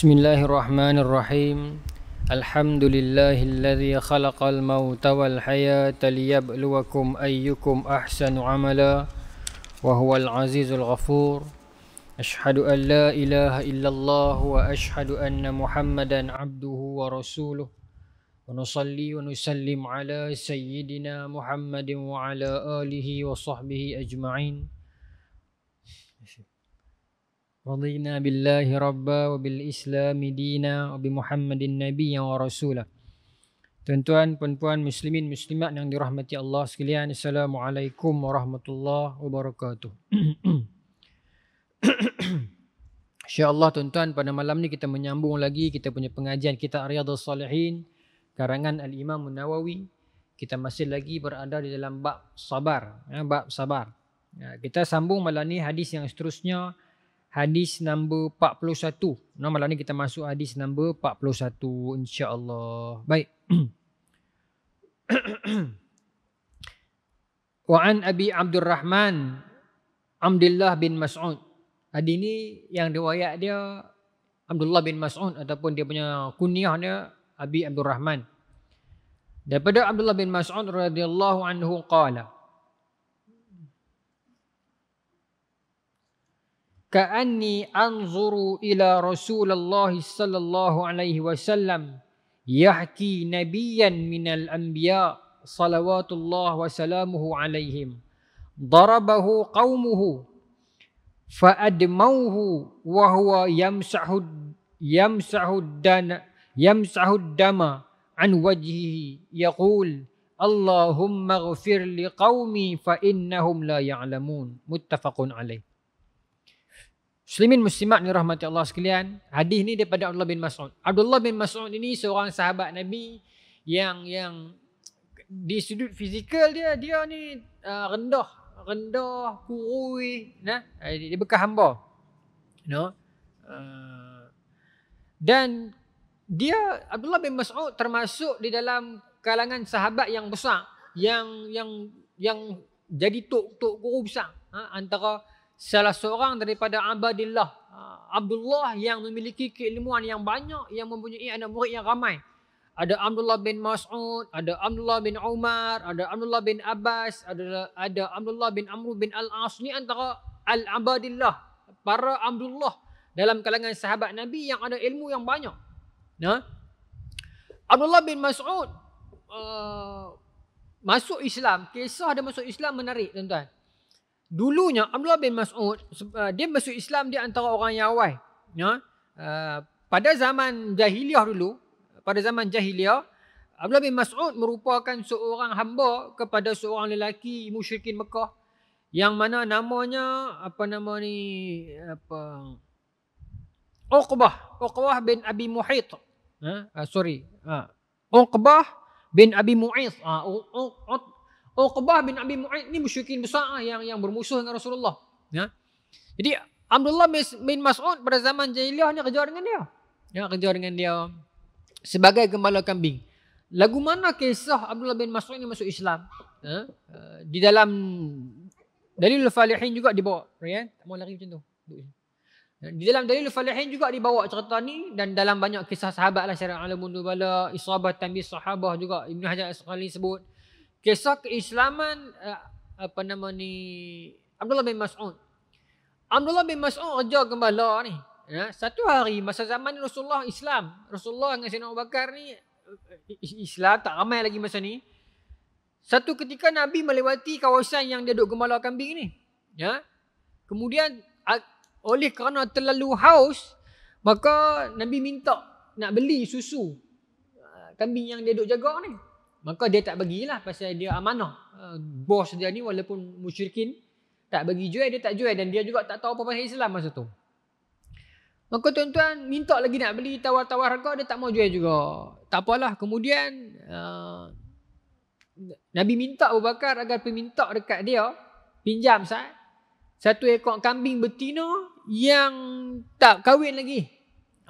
بسم الله الرحمن الرحيم الحمد لله الذي خلق الموت والحياة ليبلوكم أيكم أحسن عملا وهو العزيز الغفور أشهد أن لا إله إلا الله وأشهد أن محمدا عبده ورسوله ونصلي ونسلم على سيدنا محمد وعلى آله وصحبه أجمعين رضينا بالله ربا وبالإسلام دينا وبمحمد النبي ورسوله Tuan-tuan, puan-puan, muslimin, muslimat yang dirahmati Allah sekalian. Assalamualaikum warahmatullahi wabarakatuh. InsyaAllah tuan-tuan, pada malam ni kita menyambung lagi kita punya pengajian kita Riyadhul Salihin, karangan Al-Imam Nawawi. Kita masih lagi berada di dalam bab sabar. Ya, bab sabar. Ya, kita sambung malam ni hadis yang seterusnya hadis nombor 41. Nah, malam ni kita masuk hadis nombor 41 insya-Allah. Baik. Wa an Abi Abdurrahman Abdullah bin Mas'ud. Hadis ni yang riwayat dia Abdullah bin Mas'ud ataupun dia punya kunyah dia Abi Abdurrahman. Daripada Abdullah bin Mas'ud radhiyallahu anhu qala. كأني أنظر إلى رسول الله صلى الله عليه وسلم يحكي نبيا من الأنبياء صلوات الله وسلامه عليهم ضربه قومه فأدموه وهو يمسح يمسح الدم يمسح الدم عن وجهه يقول اللهم اغفر لقومي فإنهم لا يعلمون متفق عليه Muslimin muslimat ni rahmati Allah sekalian. Hadis ni daripada Abdullah bin Mas'ud. Abdullah bin Mas'ud ini seorang sahabat Nabi yang yang di sudut fizikal dia dia ni uh, rendah, rendah, kurui, nah. Eh, dia bekas hamba. No. Uh, dan dia Abdullah bin Mas'ud termasuk di dalam kalangan sahabat yang besar yang yang yang jadi tok-tok guru besar ha, antara salah seorang daripada Abadillah. Ha, Abdullah yang memiliki keilmuan yang banyak yang mempunyai anak murid yang ramai. Ada Abdullah bin Mas'ud, ada Abdullah bin Umar, ada Abdullah bin Abbas, ada ada Abdullah bin Amr bin Al-As. Ini antara Al-Abadillah, para Abdullah dalam kalangan sahabat Nabi yang ada ilmu yang banyak. Nah, Abdullah bin Mas'ud uh, masuk Islam. Kisah dia masuk Islam menarik tuan-tuan dulunya Abdullah bin Mas'ud uh, dia masuk Islam dia antara orang yang awal ya uh, pada zaman jahiliah dulu pada zaman jahiliah Abdullah bin Mas'ud merupakan seorang hamba kepada seorang lelaki musyrikin Mekah yang mana namanya apa nama ni apa Uqbah Uqbah bin Abi Muhit ha? Uh, sorry ha. Uqbah bin Abi Mu'is ha. Uqbah bin Abi Mu'id ni musyrikin besar ah, yang yang bermusuh dengan Rasulullah. Ya. Jadi Abdullah bin Mas'ud pada zaman jahiliah ni kerja dengan dia. Ya kerja dengan dia sebagai gembala kambing. Lagu mana kisah Abdullah bin Mas'ud ni masuk Islam? Ya? Eh, di dalam Dalilul Falihin juga dibawa. Ya? Tak mau lari macam tu. Ya, di dalam Dalilul Falihin juga dibawa cerita ni dan dalam banyak kisah sahabat lah syarat alamun nubala, isabah tanbih sahabah juga Ibn Hajar Asqalani sebut kisah keislaman eh, apa nama ni Abdullah bin Mas'ud. Abdullah bin Mas'ud aja gembala ni. Ya, satu hari masa zaman Rasulullah Islam, Rasulullah dengan Sayyidina Abu Bakar ni eh, eh, Islam tak ramai lagi masa ni. Satu ketika Nabi melewati kawasan yang dia duduk gembala kambing ni. Ya. Kemudian oleh kerana terlalu haus, maka Nabi minta nak beli susu kambing yang dia duduk jaga ni maka dia tak bagilah pasal dia amanah eh, bos dia ni walaupun musyrikin tak bagi jual dia tak jual dan dia juga tak tahu apa pasal Islam masa tu maka tuan-tuan minta lagi nak beli tawar-tawar harga dia tak mau jual juga tak apalah kemudian uh, Nabi minta Abu Bakar agar peminta dekat dia pinjam sah satu ekor kambing betina yang tak kahwin lagi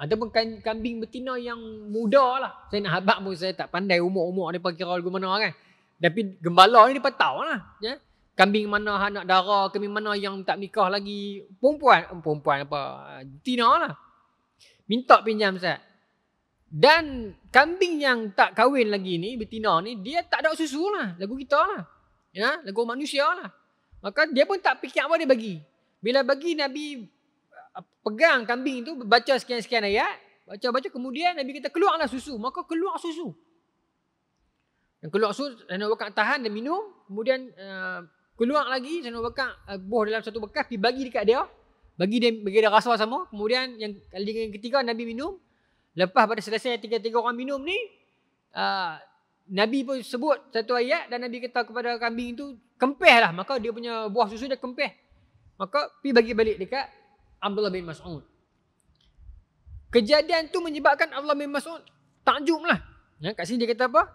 Ataupun kan-, kambing betina yang muda lah. Saya nak habak pun saya tak pandai umur-umur dia kira lagu mana kan. Tapi gembala ni dia tahu lah. Ya? Kambing mana anak darah, kambing mana yang tak nikah lagi. Perempuan, eh, perempuan apa, betina lah. Minta pinjam saya. Dan kambing yang tak kahwin lagi ni, betina ni, dia tak ada susu lah. Lagu kita lah. Ya? Lagu manusia lah. Maka dia pun tak fikir apa dia bagi. Bila bagi Nabi pegang kambing itu baca sekian-sekian ayat baca-baca kemudian Nabi kata keluarlah susu maka keluar susu dan keluar susu dan Abu tahan dan minum kemudian uh, keluar lagi dan Abu uh, buah dalam satu bekas pergi bagi dekat dia bagi dia bagi dia rasa sama kemudian yang kali yang ketiga Nabi minum lepas pada selesai tiga-tiga orang minum ni uh, Nabi pun sebut satu ayat dan Nabi kata kepada kambing itu kempeh lah maka dia punya buah susu dia kempeh maka pergi bagi balik dekat Abdullah bin Mas'ud. Kejadian tu menyebabkan Abdullah bin Mas'ud takjub lah. Ya, kat sini dia kata apa?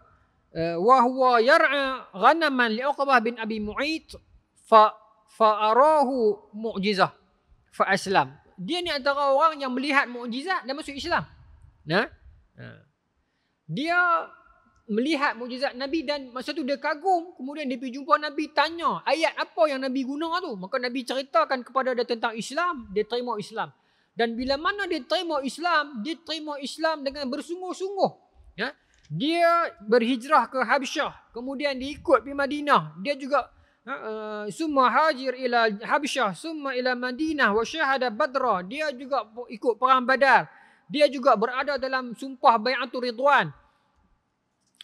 Wahwa eh, yara ghanaman li Uqbah bin Abi Mu'id fa fa arahu mu'jizah fa aslam. Dia ni antara orang yang melihat mukjizat dan masuk Islam. Nah. Ya? Ha. Dia melihat mujizat Nabi dan masa tu dia kagum. Kemudian dia pergi jumpa Nabi tanya ayat apa yang Nabi guna tu. Maka Nabi ceritakan kepada dia tentang Islam. Dia terima Islam. Dan bila mana dia terima Islam, dia terima Islam dengan bersungguh-sungguh. Ya? Dia berhijrah ke Habsyah. Kemudian dia ikut pergi Madinah. Dia juga Uh, summa hajir ila Habsyah summa ila Madinah wa syahada Badra dia juga ikut perang Badar dia juga berada dalam sumpah Bayatul Ridwan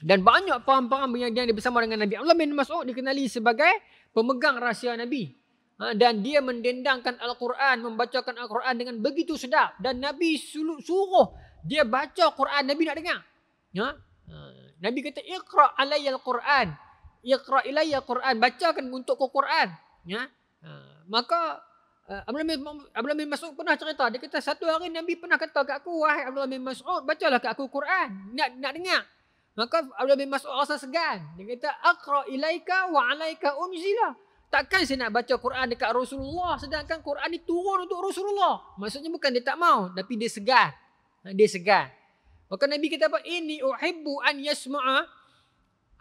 dan banyak paham-paham yang dia bersama dengan Nabi. Allah bin Mas'ud dikenali sebagai pemegang rahsia Nabi. Ha, dan dia mendendangkan Al-Quran, membacakan Al-Quran dengan begitu sedap. Dan Nabi suruh, suruh dia baca Al-Quran, Nabi nak dengar. Ya? Ha, Nabi kata, ikhra alaiya Al-Quran. Ikhra ilaiya Al-Quran. Bacakan untuk Al-Quran. Ya? Ha, maka eh, Abdullah bin, Abdullah bin Mas'ud pernah cerita. Dia kata, satu hari Nabi pernah kata kat aku, wahai Abdullah bin Mas'ud, bacalah kat aku Al-Quran. Nak, nak dengar. Maka Abdullah bin Mas'ud rasa segan. Dia kata, Aqra ilaika wa alaika unzila. Takkan saya nak baca Quran dekat Rasulullah sedangkan Quran ni turun untuk Rasulullah. Maksudnya bukan dia tak mau tapi dia segan. Ha, dia segan. Maka Nabi kata apa? Ini uhibbu an yasma'a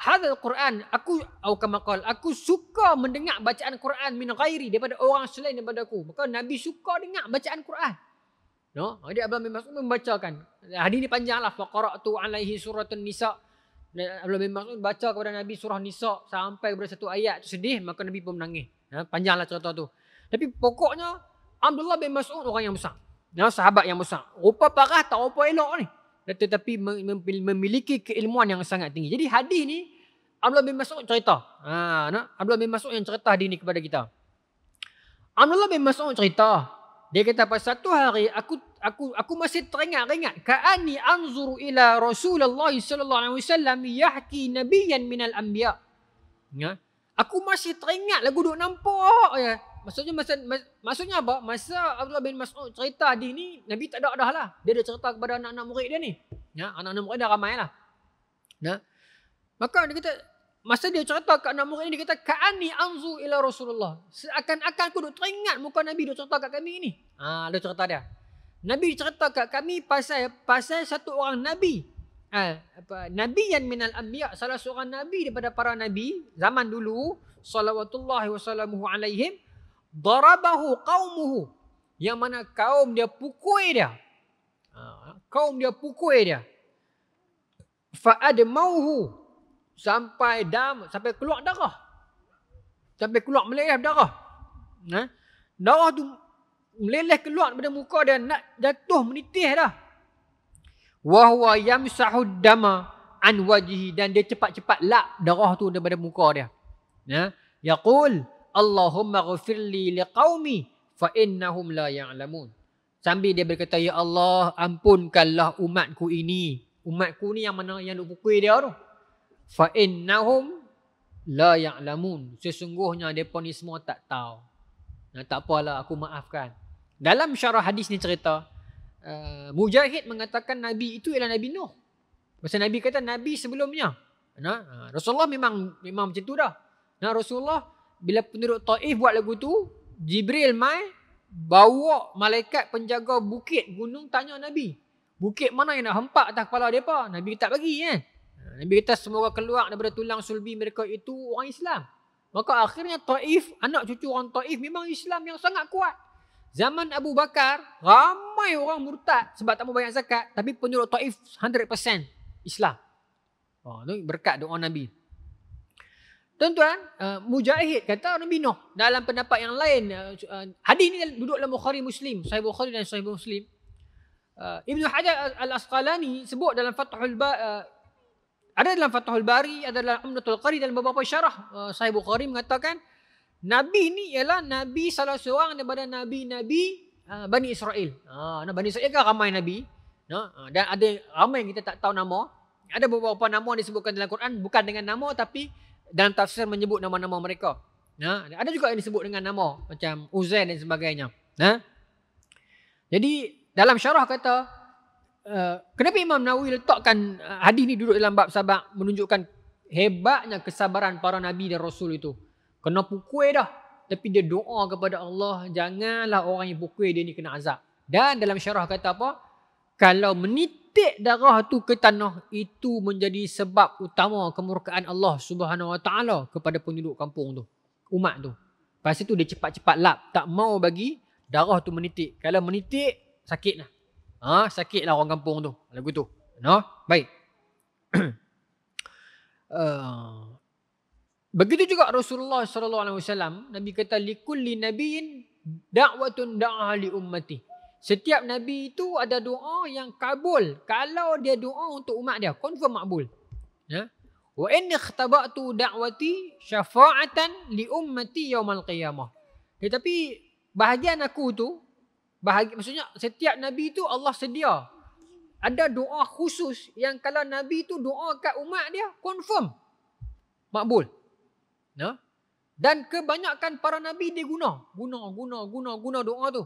hadzal Quran. Aku au kama aku suka mendengar bacaan Quran min ghairi daripada orang selain daripada aku. Maka Nabi suka dengar bacaan Quran. No? Jadi Abdullah bin Mas'ud membacakan. Hadis ini panjanglah. Faqara'tu alaihi suratun nisa. Dan Abdullah bin Mas'ud baca kepada Nabi surah nisa. Sampai kepada satu ayat itu sedih. Maka Nabi pun menangis. Ha? Panjanglah cerita tu. Tapi pokoknya Abdullah bin Mas'ud orang yang besar. No? Ya, sahabat yang besar. Rupa parah tak rupa elok ni. Tetapi memiliki keilmuan yang sangat tinggi. Jadi hadis ni Abdullah bin Mas'ud cerita. Ha, Abdullah bin Mas'ud yang cerita hadis ni kepada kita. Abdullah bin Mas'ud cerita. Dia kata pada satu hari aku aku aku masih teringat-ingat ka'ani anzuru ila Rasulullah sallallahu alaihi wasallam yahki nabiyyan minal anbiya. Ya. Aku masih teringat lagu duk nampak ya. Maksudnya masa, maksudnya apa? Masa Abdullah bin Mas'ud cerita hadis ni, Nabi tak ada dah lah. Dia ada cerita kepada anak-anak murid dia ni. Ya, anak-anak murid dia ramai lah. Ya. Maka dia kata, Masa dia cerita kat anak murid ini, dia kata, Ka'ani anzu ila Rasulullah. Seakan-akan aku duduk teringat muka Nabi duduk cerita kat kami ini. Ha, dia cerita dia. Nabi cerita kat kami pasal pasal satu orang Nabi. Ha, apa, Nabi yang minal anbiya. Salah seorang Nabi daripada para Nabi. Zaman dulu. Salawatullahi wasalamuhu alaihim. Darabahu qawmuhu. Yang mana kaum dia pukul dia. Ha, kaum dia pukul dia. Fa'admauhu. Fa'admauhu sampai dam sampai keluar darah. Sampai keluar meleleh darah. Ha? Darah tu meleleh keluar daripada muka dia nak jatuh menitih dah. Wa huwa yamsahu dama an wajhi dan dia cepat-cepat lap darah tu daripada muka dia. Ya. Yaqul Allahumma ghfirli liqaumi fa innahum la ya'lamun. Sambil dia berkata ya Allah ampunkanlah umatku ini. Umatku ni yang mana yang duk pukul dia tu fa innahum la ya'lamun sesungguhnya depa ni semua tak tahu nah tak apalah aku maafkan dalam syarah hadis ni cerita uh, mujahid mengatakan nabi itu ialah nabi nuh masa nabi kata nabi sebelumnya nah ah, rasulullah memang memang macam tu dah nah rasulullah bila penduduk taif buat lagu tu jibril mai bawa malaikat penjaga bukit gunung tanya nabi bukit mana yang nak hempak atas kepala depa nabi tak bagi kan eh? Nabi kata semoga keluar daripada tulang sulbi mereka itu orang Islam. Maka akhirnya Taif, anak cucu orang Taif memang Islam yang sangat kuat. Zaman Abu Bakar, ramai orang murtad sebab tak banyak zakat. Tapi penduduk Taif 100% Islam. Oh, itu berkat doa Nabi. Tuan-tuan, uh, Mujahid kata Nabi Nuh. Dalam pendapat yang lain, uh, uh, hadis ini duduk dalam Bukhari Muslim. Sahih Bukhari dan Sahih Muslim. Uh, Ibn Hajar Al-Asqalani sebut dalam Fathul Ba. uh, ada dalam Fathul Bari, ada dalam Umnatul Qari dalam beberapa syarah. Uh, Sahih Bukhari mengatakan Nabi ni ialah Nabi salah seorang daripada Nabi-Nabi eh, Bani Israel. Ha, nah, Bani Israel kan ramai Nabi. Nah, ha, dan ada ramai yang kita tak tahu nama. Ada beberapa nama yang disebutkan dalam Quran. Bukan dengan nama tapi dalam tafsir menyebut nama-nama mereka. Nah, ada juga yang disebut dengan nama. Macam Uzair dan sebagainya. Nah, jadi dalam syarah kata Eh, kenapa Imam Nawawi letakkan eh, hadis ni duduk dalam bab sabak menunjukkan hebatnya kesabaran para nabi dan rasul itu. Kena pukul dah. Tapi dia doa kepada Allah, janganlah orang yang pukul dia ni kena azab. Dan dalam syarah kata apa? Kalau menitik darah tu ke tanah, itu menjadi sebab utama kemurkaan Allah Subhanahu Wa Taala kepada penduduk kampung tu, umat tu. Pasal tu dia cepat-cepat lap, tak mau bagi darah tu menitik. Kalau menitik, sakitlah. Ha, sakit lah orang kampung tu. Lagu tu. No? Baik. uh, begitu juga Rasulullah sallallahu alaihi wasallam nabi kata likulli nabiyyin da'watun da'a li ummati. Setiap nabi itu ada doa yang kabul kalau dia doa untuk umat dia confirm makbul. Ya. Wa in ikhtabatu da'wati syafa'atan li ummati yaumal qiyamah. Tetapi eh, bahagian aku tu bahagia maksudnya setiap nabi itu Allah sedia ada doa khusus yang kalau nabi itu doa kat umat dia confirm makbul no dan kebanyakan para nabi dia guna guna guna guna guna doa tu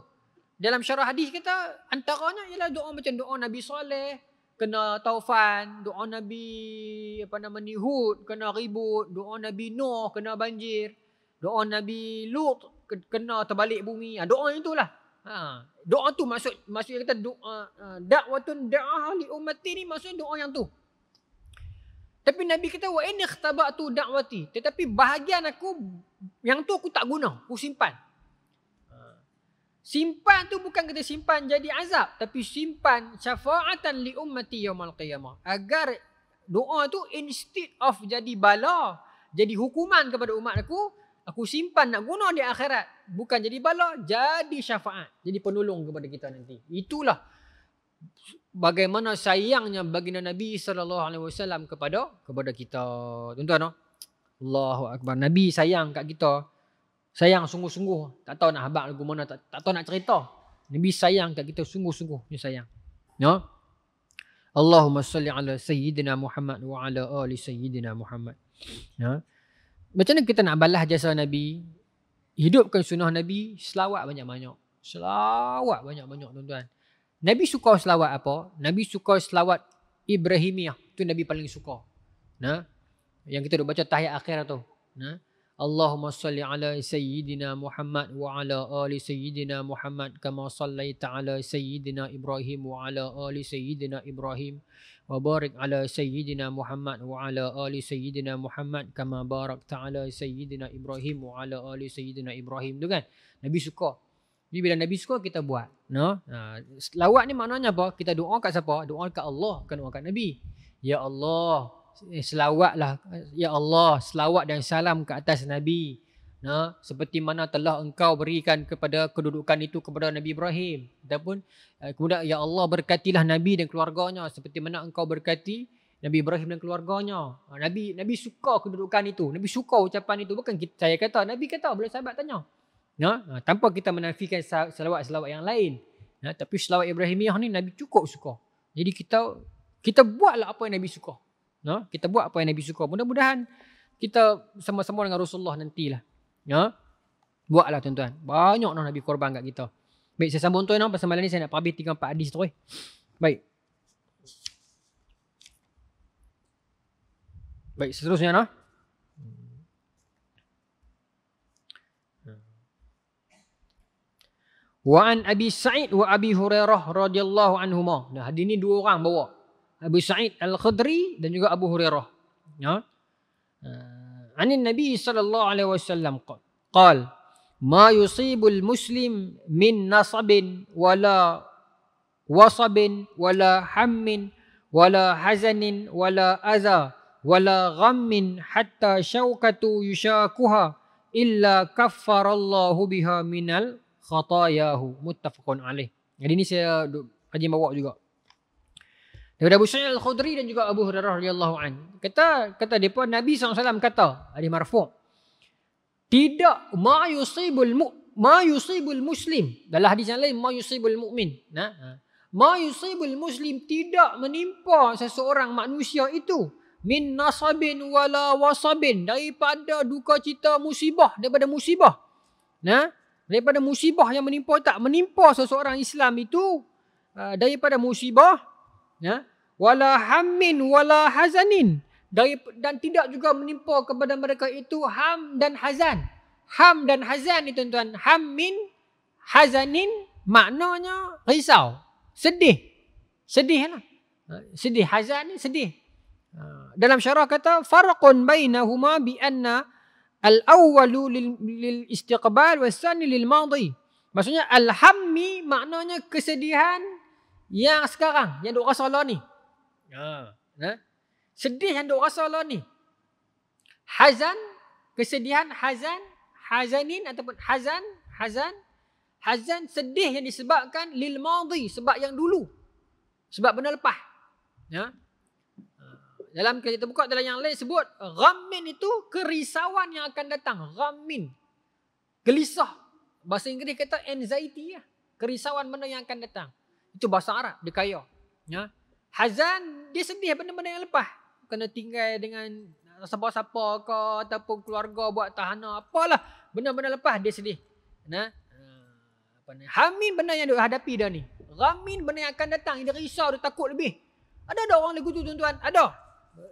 dalam syarah hadis kita antaranya ialah doa macam doa nabi soleh kena taufan doa nabi apa nama nihud kena ribut doa nabi nuh kena banjir doa nabi lut kena terbalik bumi ha, doa itulah Ha. Doa tu maksud maksudnya kita doa uh, dakwatun da'ah li ummati ni maksudnya doa yang tu. Tapi Nabi kata wa in ikhtabatu da'wati. Tetapi bahagian aku yang tu aku tak guna, aku simpan. Ha. Simpan tu bukan kita simpan jadi azab tapi simpan syafaatan li ummati yaumil qiyamah. Agar doa tu instead of jadi bala, jadi hukuman kepada umat aku, aku simpan nak guna di akhirat bukan jadi bala jadi syafaat jadi penolong kepada kita nanti itulah bagaimana sayangnya bagi Nabi sallallahu alaihi wasallam kepada kepada kita tuan-tuan no? Oh. Allahu akbar Nabi sayang kat kita sayang sungguh-sungguh tak tahu nak habaq lagu mana tak, tak tahu nak cerita Nabi sayang kat kita sungguh-sungguh dia sayang no? Allahumma salli ala sayyidina Muhammad wa ala ali sayyidina Muhammad no? Macam mana kita nak balas jasa Nabi Hidupkan sunnah Nabi Selawat banyak-banyak Selawat banyak-banyak tuan-tuan Nabi suka selawat apa? Nabi suka selawat Ibrahimiyah Itu Nabi paling suka nah? Yang kita duk baca tahiyat akhirat tu nah? Allahumma salli ala sayyidina Muhammad wa ala ali sayyidina Muhammad kama sallaita ala sayyidina Ibrahim wa ala ali sayyidina Ibrahim wa barik ala sayyidina Muhammad wa ala ali sayyidina Muhammad kama barakta ala sayyidina Ibrahim wa ala ali sayyidina Ibrahim tu kan Nabi suka jadi bila Nabi suka kita buat no ha, lawat ni maknanya apa kita doa kat siapa doa kat Allah bukan doa kat Nabi ya Allah Eh, selawat lah ya Allah selawat dan salam ke atas Nabi nah seperti mana telah engkau berikan kepada kedudukan itu kepada Nabi Ibrahim ataupun eh, kemudian ya Allah berkatilah Nabi dan keluarganya seperti mana engkau berkati Nabi Ibrahim dan keluarganya. Ah, Nabi Nabi suka kedudukan itu. Nabi suka ucapan itu. Bukan kita, saya kata. Nabi kata. boleh sahabat tanya. Ya, tanpa kita menafikan selawat-selawat yang lain. Ya, tapi selawat Ibrahimiyah ni Nabi cukup suka. Jadi kita kita buatlah apa yang Nabi suka. No, ya, kita buat apa yang Nabi suka. Mudah-mudahan kita sama-sama dengan Rasulullah nantilah. No, ya. Buatlah tuan-tuan. Banyak noh Nabi korban kat kita. Baik, saya sambung tuan-tuan pasal malam ni saya nak habis 3 4 hadis terus. Baik. Baik, seterusnya no. Wa Abi Sa'id wa Abi Hurairah radhiyallahu anhuma. Nah, hadis ni dua orang bawa. Abu Sa'id Al-Khudri dan juga Abu Hurairah. Ya. Eh, anin Nabi sallallahu alaihi wasallam qol ma yusibul muslim min nasabin wala wasabin wala hammin wala hazanin wala adha wala ghammin hatta syaukatu yushakuha illa kaffarallahu biha minal khatayahu muttafaqun alaih jadi ni saya kaji bawa juga daripada Abu Sa'id Al-Khudri dan juga Abu Hurairah radhiyallahu an. Kata kata depa Nabi SAW kata, hadis marfu'. Tidak ma yusibul mu ma yusibul muslim dalam hadis yang lain ma yusibul mukmin. Nah, ha. ma yusibul muslim tidak menimpa seseorang manusia itu min nasabin wala wasabin daripada duka cita musibah daripada musibah. Nah, daripada musibah yang menimpa tak menimpa seseorang Islam itu ah, daripada musibah ya wala hammin wala hazanin dari dan tidak juga menimpa kepada mereka itu ham dan hazan ham dan hazan itu tuan-tuan hammin hazanin maknanya risau sedih sedihlah ha, sedih hazan ni sedih ha, dalam syarah kata farqun bainahuma bi anna al awwalu lil, lil istiqbal wa thani lil madi maksudnya al hammi maknanya kesedihan yang sekarang, yang duk rasa Allah ni. Ha. Ha? Sedih yang duk rasa Allah ni. Hazan, kesedihan, hazan, hazanin ataupun hazan, hazan. Hazan sedih yang disebabkan lil madi, sebab yang dulu. Sebab benda lepas. Ya. Dalam kita buka dalam yang lain sebut ghammin itu kerisauan yang akan datang. Ghammin. Gelisah. Bahasa Inggeris kata anxiety lah. Kerisauan benda yang akan datang. Itu bahasa Arab dia kaya. Ya. Hazan dia sedih benda-benda yang lepas. Kena tinggal dengan siapa-siapa ke ataupun keluarga buat tahanan apalah. Benda-benda lepas dia sedih. Ya. Apa ni? Hamin benda yang dia hadapi dah ni. Ramin benda yang akan datang. Dia risau, dia takut lebih. Ada ada orang lagu tu tuan-tuan? Ada.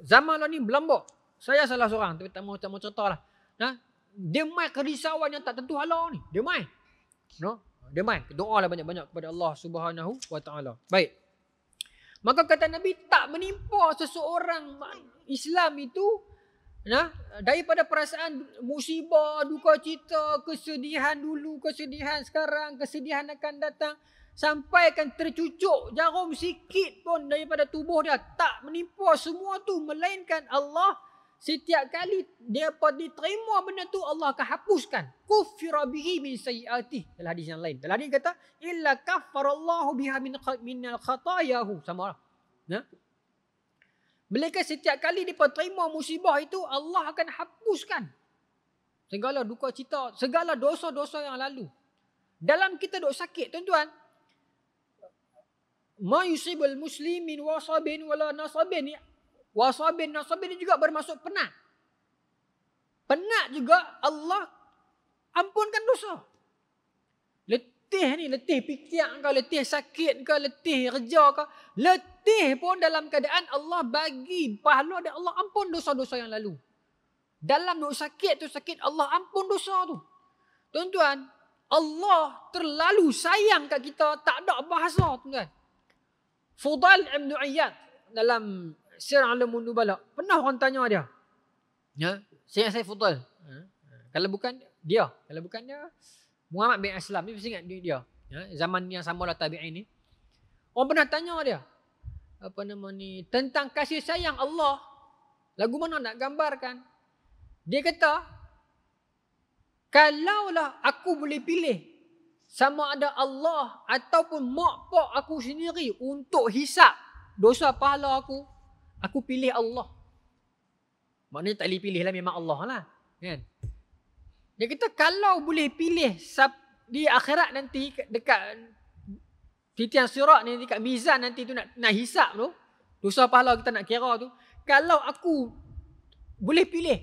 Zaman lo ni berlambak. Saya salah seorang. Tapi tak mau, tak mau cerita lah. Nah, ya. Dia main kerisauan yang tak tentu halau ni. Dia main. No? Ya. Dia main. Doa lah banyak-banyak kepada Allah subhanahu wa ta'ala. Baik. Maka kata Nabi tak menimpa seseorang Islam itu nah, daripada perasaan musibah, duka cita, kesedihan dulu, kesedihan sekarang, kesedihan akan datang. sampai akan tercucuk jarum sikit pun daripada tubuh dia. Tak menimpa semua tu. Melainkan Allah Setiap kali dia pun diterima benda tu Allah akan hapuskan. Kufira bihi min sayiati. Dalam hadis yang lain. Dalam hadis kata illa Allahu biha min minal khatayahu. Sama lah. Nah, ya? Mereka setiap kali dia terima musibah itu Allah akan hapuskan segala duka cita, segala dosa-dosa yang lalu. Dalam kita duk sakit tuan-tuan, ma yusibul muslimin wasabin wala nasabin wasabin nasabin ini juga bermaksud penat. Penat juga Allah ampunkan dosa. Letih ni, letih pikir kau, letih sakit kau, letih kerja kau. Letih pun dalam keadaan Allah bagi pahala dan Allah ampun dosa-dosa yang lalu. Dalam duk sakit tu sakit, Allah ampun dosa tu. Tuan-tuan, Allah terlalu sayang kat kita tak ada bahasa tu. tuan Fudal Ibn Iyad dalam Sir Alamun Nubala. Pernah orang tanya dia. Ya. Saya saya futal. Ya. Kalau bukan dia. Kalau bukan dia. Muhammad bin Aslam. Dia mesti ingat dia. dia. Ya. Zaman yang sama lah tabi'in ni. Orang pernah tanya dia. Apa nama ni. Tentang kasih sayang Allah. Lagu mana nak gambarkan. Dia kata. Kalaulah aku boleh pilih sama ada Allah ataupun mak pak aku sendiri untuk hisap dosa pahala aku Aku pilih Allah. Maknanya tak boleh pilih lah memang Allah lah. Kan? Dia kata kalau boleh pilih di akhirat nanti dekat titian surat ni dekat mizan nanti tu nak, nak hisap tu. Dosa pahala kita nak kira tu. Kalau aku boleh pilih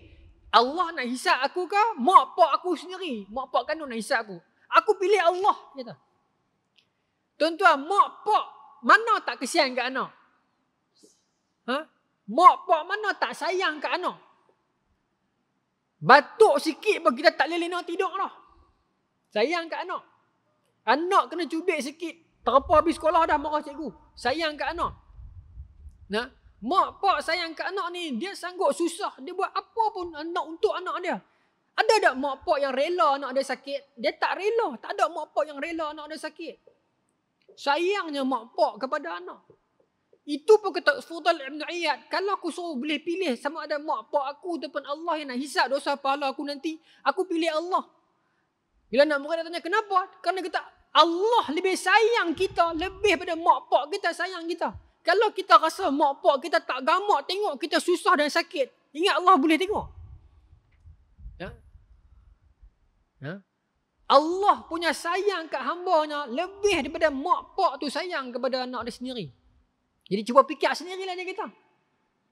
Allah nak hisap aku ke mak pak aku sendiri. Mak pak kandung nak hisap aku. Aku pilih Allah. Kata. Tuan-tuan, mak pak mana tak kesian ke anak? Ha? Mak pak mana tak sayang kat anak? Batuk sikit pun kita tak lelena tidur lah. Sayang kat anak. Anak kena cubit sikit. Terpah habis sekolah dah marah cikgu. Sayang kat anak. Nah, ha? Mak pak sayang kat anak ni. Dia sanggup susah. Dia buat apa pun anak untuk anak dia. Ada tak mak pak yang rela anak dia sakit? Dia tak rela. Tak ada mak pak yang rela anak dia sakit. Sayangnya mak pak kepada anak. Itu pun kata Fudal Ibn Iyad. Kalau aku suruh boleh pilih sama ada mak, pak aku depan Allah yang nak hisap dosa pahala aku nanti. Aku pilih Allah. Bila nak murid tanya kenapa? Karena kata Allah lebih sayang kita lebih pada mak, pak kita sayang kita. Kalau kita rasa mak, pak kita tak gamak tengok kita susah dan sakit. Ingat Allah boleh tengok. Ya? Ya? Allah punya sayang kat hambanya lebih daripada mak, pak tu sayang kepada anak dia sendiri. Jadi cuba fikir sendirilah dia kata.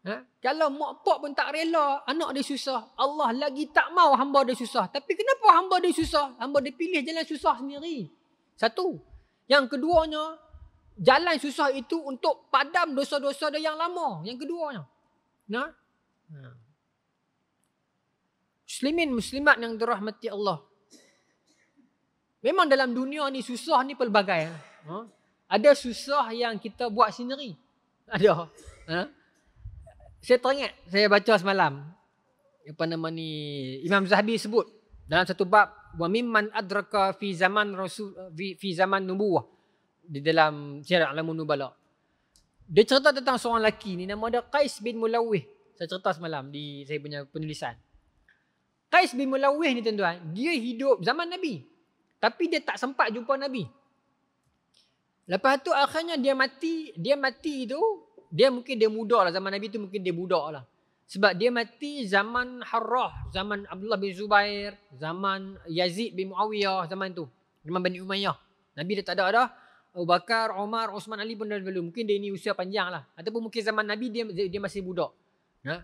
Ha? Kalau mak pak pun tak rela anak dia susah, Allah lagi tak mau hamba dia susah. Tapi kenapa hamba dia susah? Hamba dia pilih jalan susah sendiri. Satu. Yang keduanya, jalan susah itu untuk padam dosa-dosa dia yang lama. Yang keduanya. Nah. Ha? Muslimin muslimat yang dirahmati Allah. Memang dalam dunia ni susah ni pelbagai. Ha? ha? Ada susah yang kita buat sendiri. Ada. Ha? Saya teringat saya baca semalam apa nama ni Imam Zahabi sebut dalam satu bab wa mimman adraka fi zaman rasul fi, fi zaman nubuwah di dalam sirah alamun nubala. Dia cerita tentang seorang lelaki ni nama dia Qais bin Mulawih. Saya cerita semalam di saya punya penulisan. Qais bin Mulawih ni tuan-tuan, dia hidup zaman Nabi. Tapi dia tak sempat jumpa Nabi. Lepas tu akhirnya dia mati, dia mati tu, dia mungkin dia muda lah zaman Nabi tu mungkin dia budak lah. Sebab dia mati zaman Harrah, zaman Abdullah bin Zubair, zaman Yazid bin Muawiyah zaman tu. Zaman Bani Umayyah. Nabi dah tak ada dah. Abu Bakar, Umar, Osman Ali pun dah belum. Mungkin dia ni usia panjang lah. Ataupun mungkin zaman Nabi dia dia masih budak. Ha?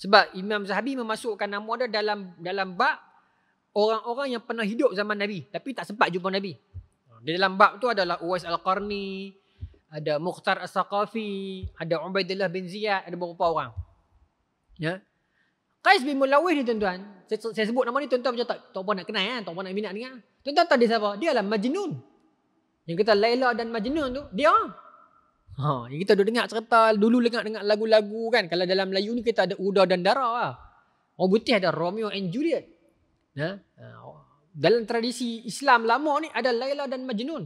Sebab Imam Zahabi memasukkan nama dia dalam dalam bab orang-orang yang pernah hidup zaman Nabi. Tapi tak sempat jumpa Nabi. Di dalam bab tu adalah Uwais Al-Qarni, ada Mukhtar As-Saqafi, ada Ubaidullah bin Ziyad, ada beberapa orang. Ya. Qais bin Mulawih ni tuan-tuan, saya, saya sebut nama ni tuan-tuan macam tak tak nak kenal ya, tak nak minat dengar. Eh. Tuan-tuan tadi siapa? Dia lah Majnun. Yang kata Laila dan Majnun tu, dia orang. Ha, yang kita dah dengar cerita dulu dengar dengar lagu-lagu kan. Kalau dalam Melayu ni kita ada Uda dan Dara lah. Orang putih ada Romeo and Juliet. ya. Ha, dalam tradisi Islam lama ni ada Laila dan Majnun.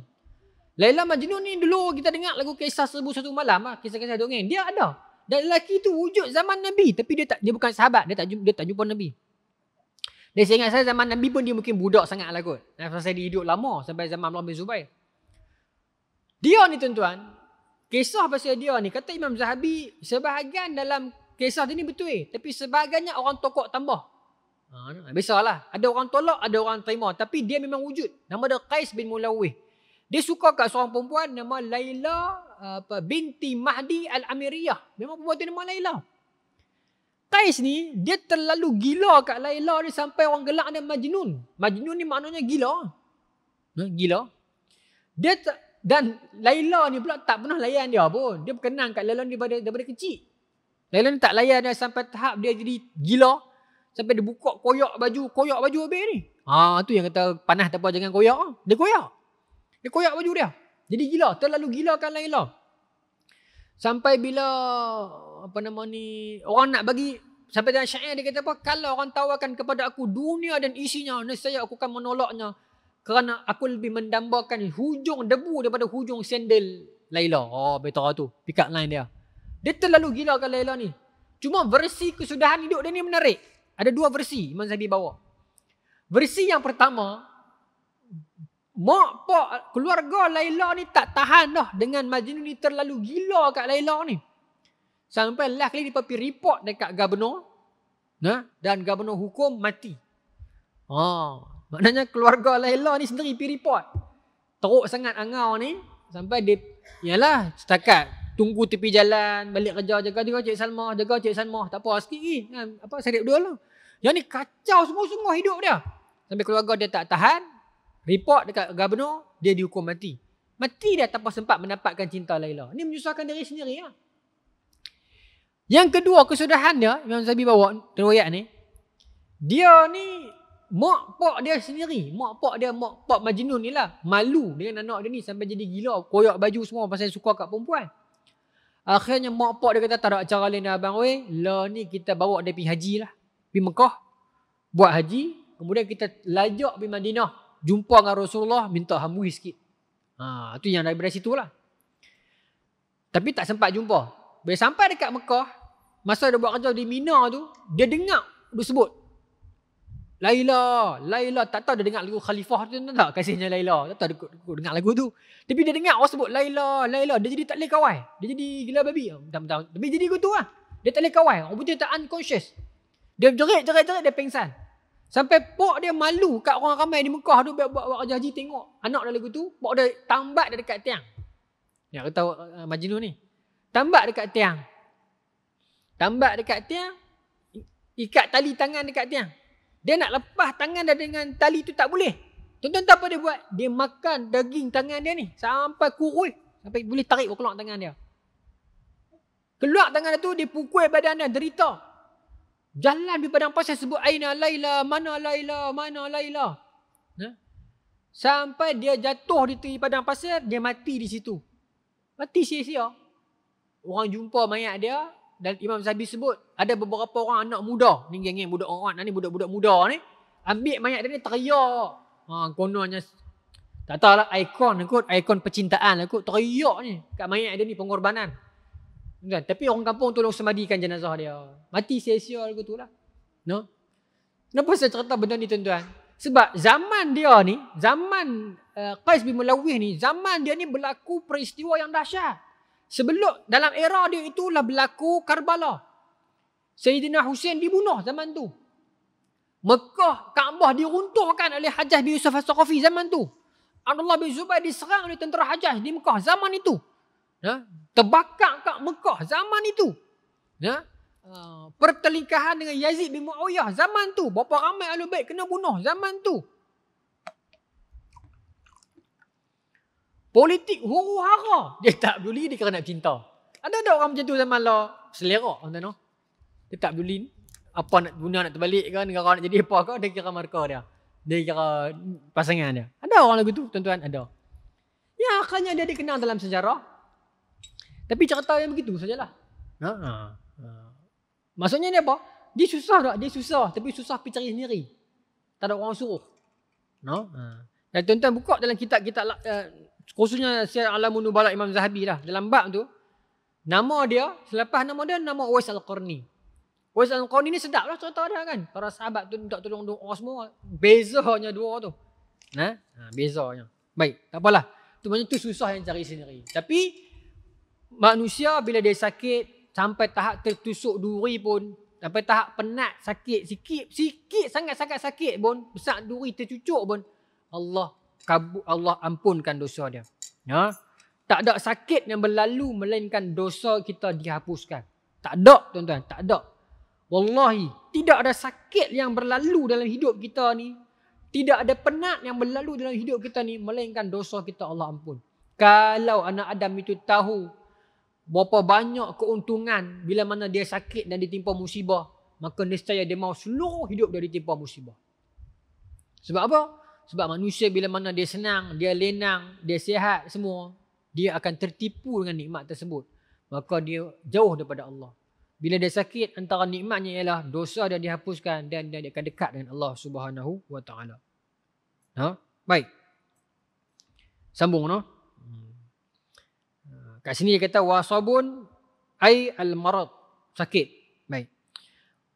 Laila Majnun ni dulu kita dengar lagu kisah seribu satu malam ah, kisah-kisah dongeng. Dia ada. Dan lelaki tu wujud zaman Nabi tapi dia tak dia bukan sahabat, dia tak dia tak jumpa Nabi. Dan saya ingat saya zaman Nabi pun dia mungkin budak sangat lah kot. Nah, pasal dia hidup lama sampai zaman Allah bin Zubair. Dia ni tuan-tuan, kisah pasal dia ni, kata Imam Zahabi, sebahagian dalam kisah dia ni betul eh. Tapi sebahagiannya orang tokok tambah. Ha, biasalah. Ada orang tolak, ada orang terima. Tapi dia memang wujud. Nama dia Qais bin Mulawih. Dia suka kat seorang perempuan nama Laila apa, binti Mahdi Al-Amiriyah. Memang perempuan tu nama Laila. Qais ni, dia terlalu gila kat Laila ni sampai orang gelak dia Majnun. Majnun ni maknanya gila. Ha, gila. Dia ta- dan Laila ni pula tak pernah layan dia pun. Dia berkenan kat Laila ni daripada, daripada kecil. Laila ni tak layan dia sampai tahap dia jadi gila. Sampai dia buka koyak baju, koyak baju habis ni. Ha tu yang kata panas tak apa jangan koyak. Dia koyak. Dia koyak baju dia. Jadi gila, terlalu gila kan Laila. Sampai bila apa nama ni orang nak bagi sampai dalam syair dia kata apa kalau orang tawarkan kepada aku dunia dan isinya nescaya aku akan menolaknya kerana aku lebih mendambakan hujung debu daripada hujung sandal. Laila. Oh, betul tu. Pick up line dia. Dia terlalu gila kan Laila ni. Cuma versi kesudahan hidup dia ni menarik. Ada dua versi Imam Zahabi bawa. Versi yang pertama, mak pak keluarga Laila ni tak tahan dah dengan Majnun ni terlalu gila kat Laila ni. Sampai last kali dia pergi report dekat Gabenor, Nah, dan Gabenor hukum mati. oh, maknanya keluarga Laila ni sendiri pergi report. Teruk sangat angau ni sampai dia ialah setakat tunggu tepi jalan balik kerja jaga juga Cik Salmah jaga Cik Salmah tak apa sikit kan apa sakit dua lah yang ni kacau semua-semua hidup dia. Sampai keluarga dia tak tahan. Report dekat governor. Dia dihukum mati. Mati dia tanpa sempat mendapatkan cinta Laila. Ini menyusahkan diri sendiri. Ya? Yang kedua kesudahan dia. Yang Zabi bawa teruayat ni. Dia ni mak pak dia sendiri. Mak pak dia mak pak majnun ni lah. Malu dengan anak dia ni sampai jadi gila. Koyak baju semua pasal suka kat perempuan. Akhirnya mak pak dia kata tak ada acara lain dah abang. Weh, lah ni kita bawa dia pergi haji lah pergi Mekah buat haji kemudian kita lajak pergi Madinah jumpa dengan Rasulullah minta hamui sikit ha tu yang daripada situ lah tapi tak sempat jumpa bila sampai dekat Mekah masa dia buat kerja di Mina tu dia dengar dia sebut Laila, Laila tak tahu dia dengar lagu Khalifah tu tak tak kasihnya Laila. Tak tahu dia, dia, dengar lagu tu. Tapi dia dengar orang sebut Laila, Laila dia jadi tak boleh kawai. Dia jadi gila babi. Tak tahu. Tapi jadi gitu lah. Dia tak boleh kawai. Orang putih tak unconscious. Dia jerit, jerit, jerit, dia pingsan. Sampai pok dia malu kat orang ramai di Mekah tu buat buat kerja haji tengok anak dia lagu tu, pok dia tambat dia dekat tiang. Ya kata uh, eh, Majnun ni. Tambat dekat tiang. Tambat dekat tiang, ikat tali tangan dekat tiang. Dia nak lepas tangan dia dengan tali tu tak boleh. Tonton tak apa dia buat. Dia makan daging tangan dia ni sampai kurus. Sampai boleh tarik keluar tangan dia. Keluar tangan dia tu, dia pukul badan dia. Derita. Jalan di padang pasir sebut Aina Laila, mana Laila, mana Laila. Ha? Sampai dia jatuh di tepi padang pasir, dia mati di situ. Mati sia-sia. Orang jumpa mayat dia dan Imam Zabi sebut ada beberapa orang anak muda. Ni geng-geng budak orang ni budak-budak muda ni. Ambil mayat dia ni teriak. Ha, kononnya tak tahulah ikon lah kot, ikon percintaan lah kot. Teriak ni kat mayat dia ni pengorbanan. Kan? Tapi orang kampung tolong semadikan jenazah dia. Mati sia-sia lagu tu lah. No? Kenapa saya cerita benda ni tuan-tuan? Sebab zaman dia ni, zaman uh, Qais bin Mulawih ni, zaman dia ni berlaku peristiwa yang dahsyat. Sebelum dalam era dia itulah berlaku Karbala. Sayyidina Hussein dibunuh zaman tu. Mekah, Kaabah diruntuhkan oleh Hajjah bin Yusuf As-Sakhafi zaman tu. Abdullah bin Zubair diserang oleh tentera Hajjah di Mekah zaman itu ya, terbakar kat Mekah zaman itu. Ya, pertelingkahan dengan Yazid bin Muawiyah zaman tu. Berapa ramai Ahlul Bait kena bunuh zaman tu. Politik huru hara. Dia tak peduli dia kerana cinta. Ada ada orang macam tu zaman lah? Selera. Tuan -tuan. Dia tak peduli apa nak dunia nak terbalik kan negara nak jadi apa ke dia kira markah dia. Dia kira pasangan dia. Ada orang lagu tu tuan-tuan? Ada. ya akhirnya dia dikenal dalam sejarah tapi cerita yang begitu sajalah. Ha. Uh, uh, Maksudnya ni apa? Dia susah tak? Dia susah tapi susah pergi cari sendiri. Tak ada orang suruh. No? Ha. Uh. Dan tuan-tuan buka dalam kitab-kitab uh, khususnya Syekh Alamun Nubala Imam Zahabi lah dalam bab tu. Nama dia, selepas nama dia nama Uwais Al-Qarni. Uwais Al-Qarni ni sedap lah cerita dia kan. Para sahabat tu tak tolong orang semua. Bezanya dua tu. Ha? Ha, bezanya. Baik, tak apalah. Tu maknanya tu susah yang cari sendiri. Tapi manusia bila dia sakit sampai tahap tertusuk duri pun sampai tahap penat sakit sikit sikit sangat-sangat sakit pun besar duri tercucuk pun Allah kabul Allah ampunkan dosa dia ya tak ada sakit yang berlalu melainkan dosa kita dihapuskan tak ada tuan-tuan tak ada wallahi tidak ada sakit yang berlalu dalam hidup kita ni tidak ada penat yang berlalu dalam hidup kita ni melainkan dosa kita Allah ampun kalau anak Adam itu tahu berapa banyak keuntungan bila mana dia sakit dan ditimpa musibah maka nescaya dia mahu seluruh hidup dia ditimpa musibah sebab apa sebab manusia bila mana dia senang dia lenang dia sihat semua dia akan tertipu dengan nikmat tersebut maka dia jauh daripada Allah bila dia sakit antara nikmatnya ialah dosa dia dihapuskan dan dia akan dekat dengan Allah Subhanahu wa taala ha baik sambung noh kat sini dia kata wasabun ai al marad sakit baik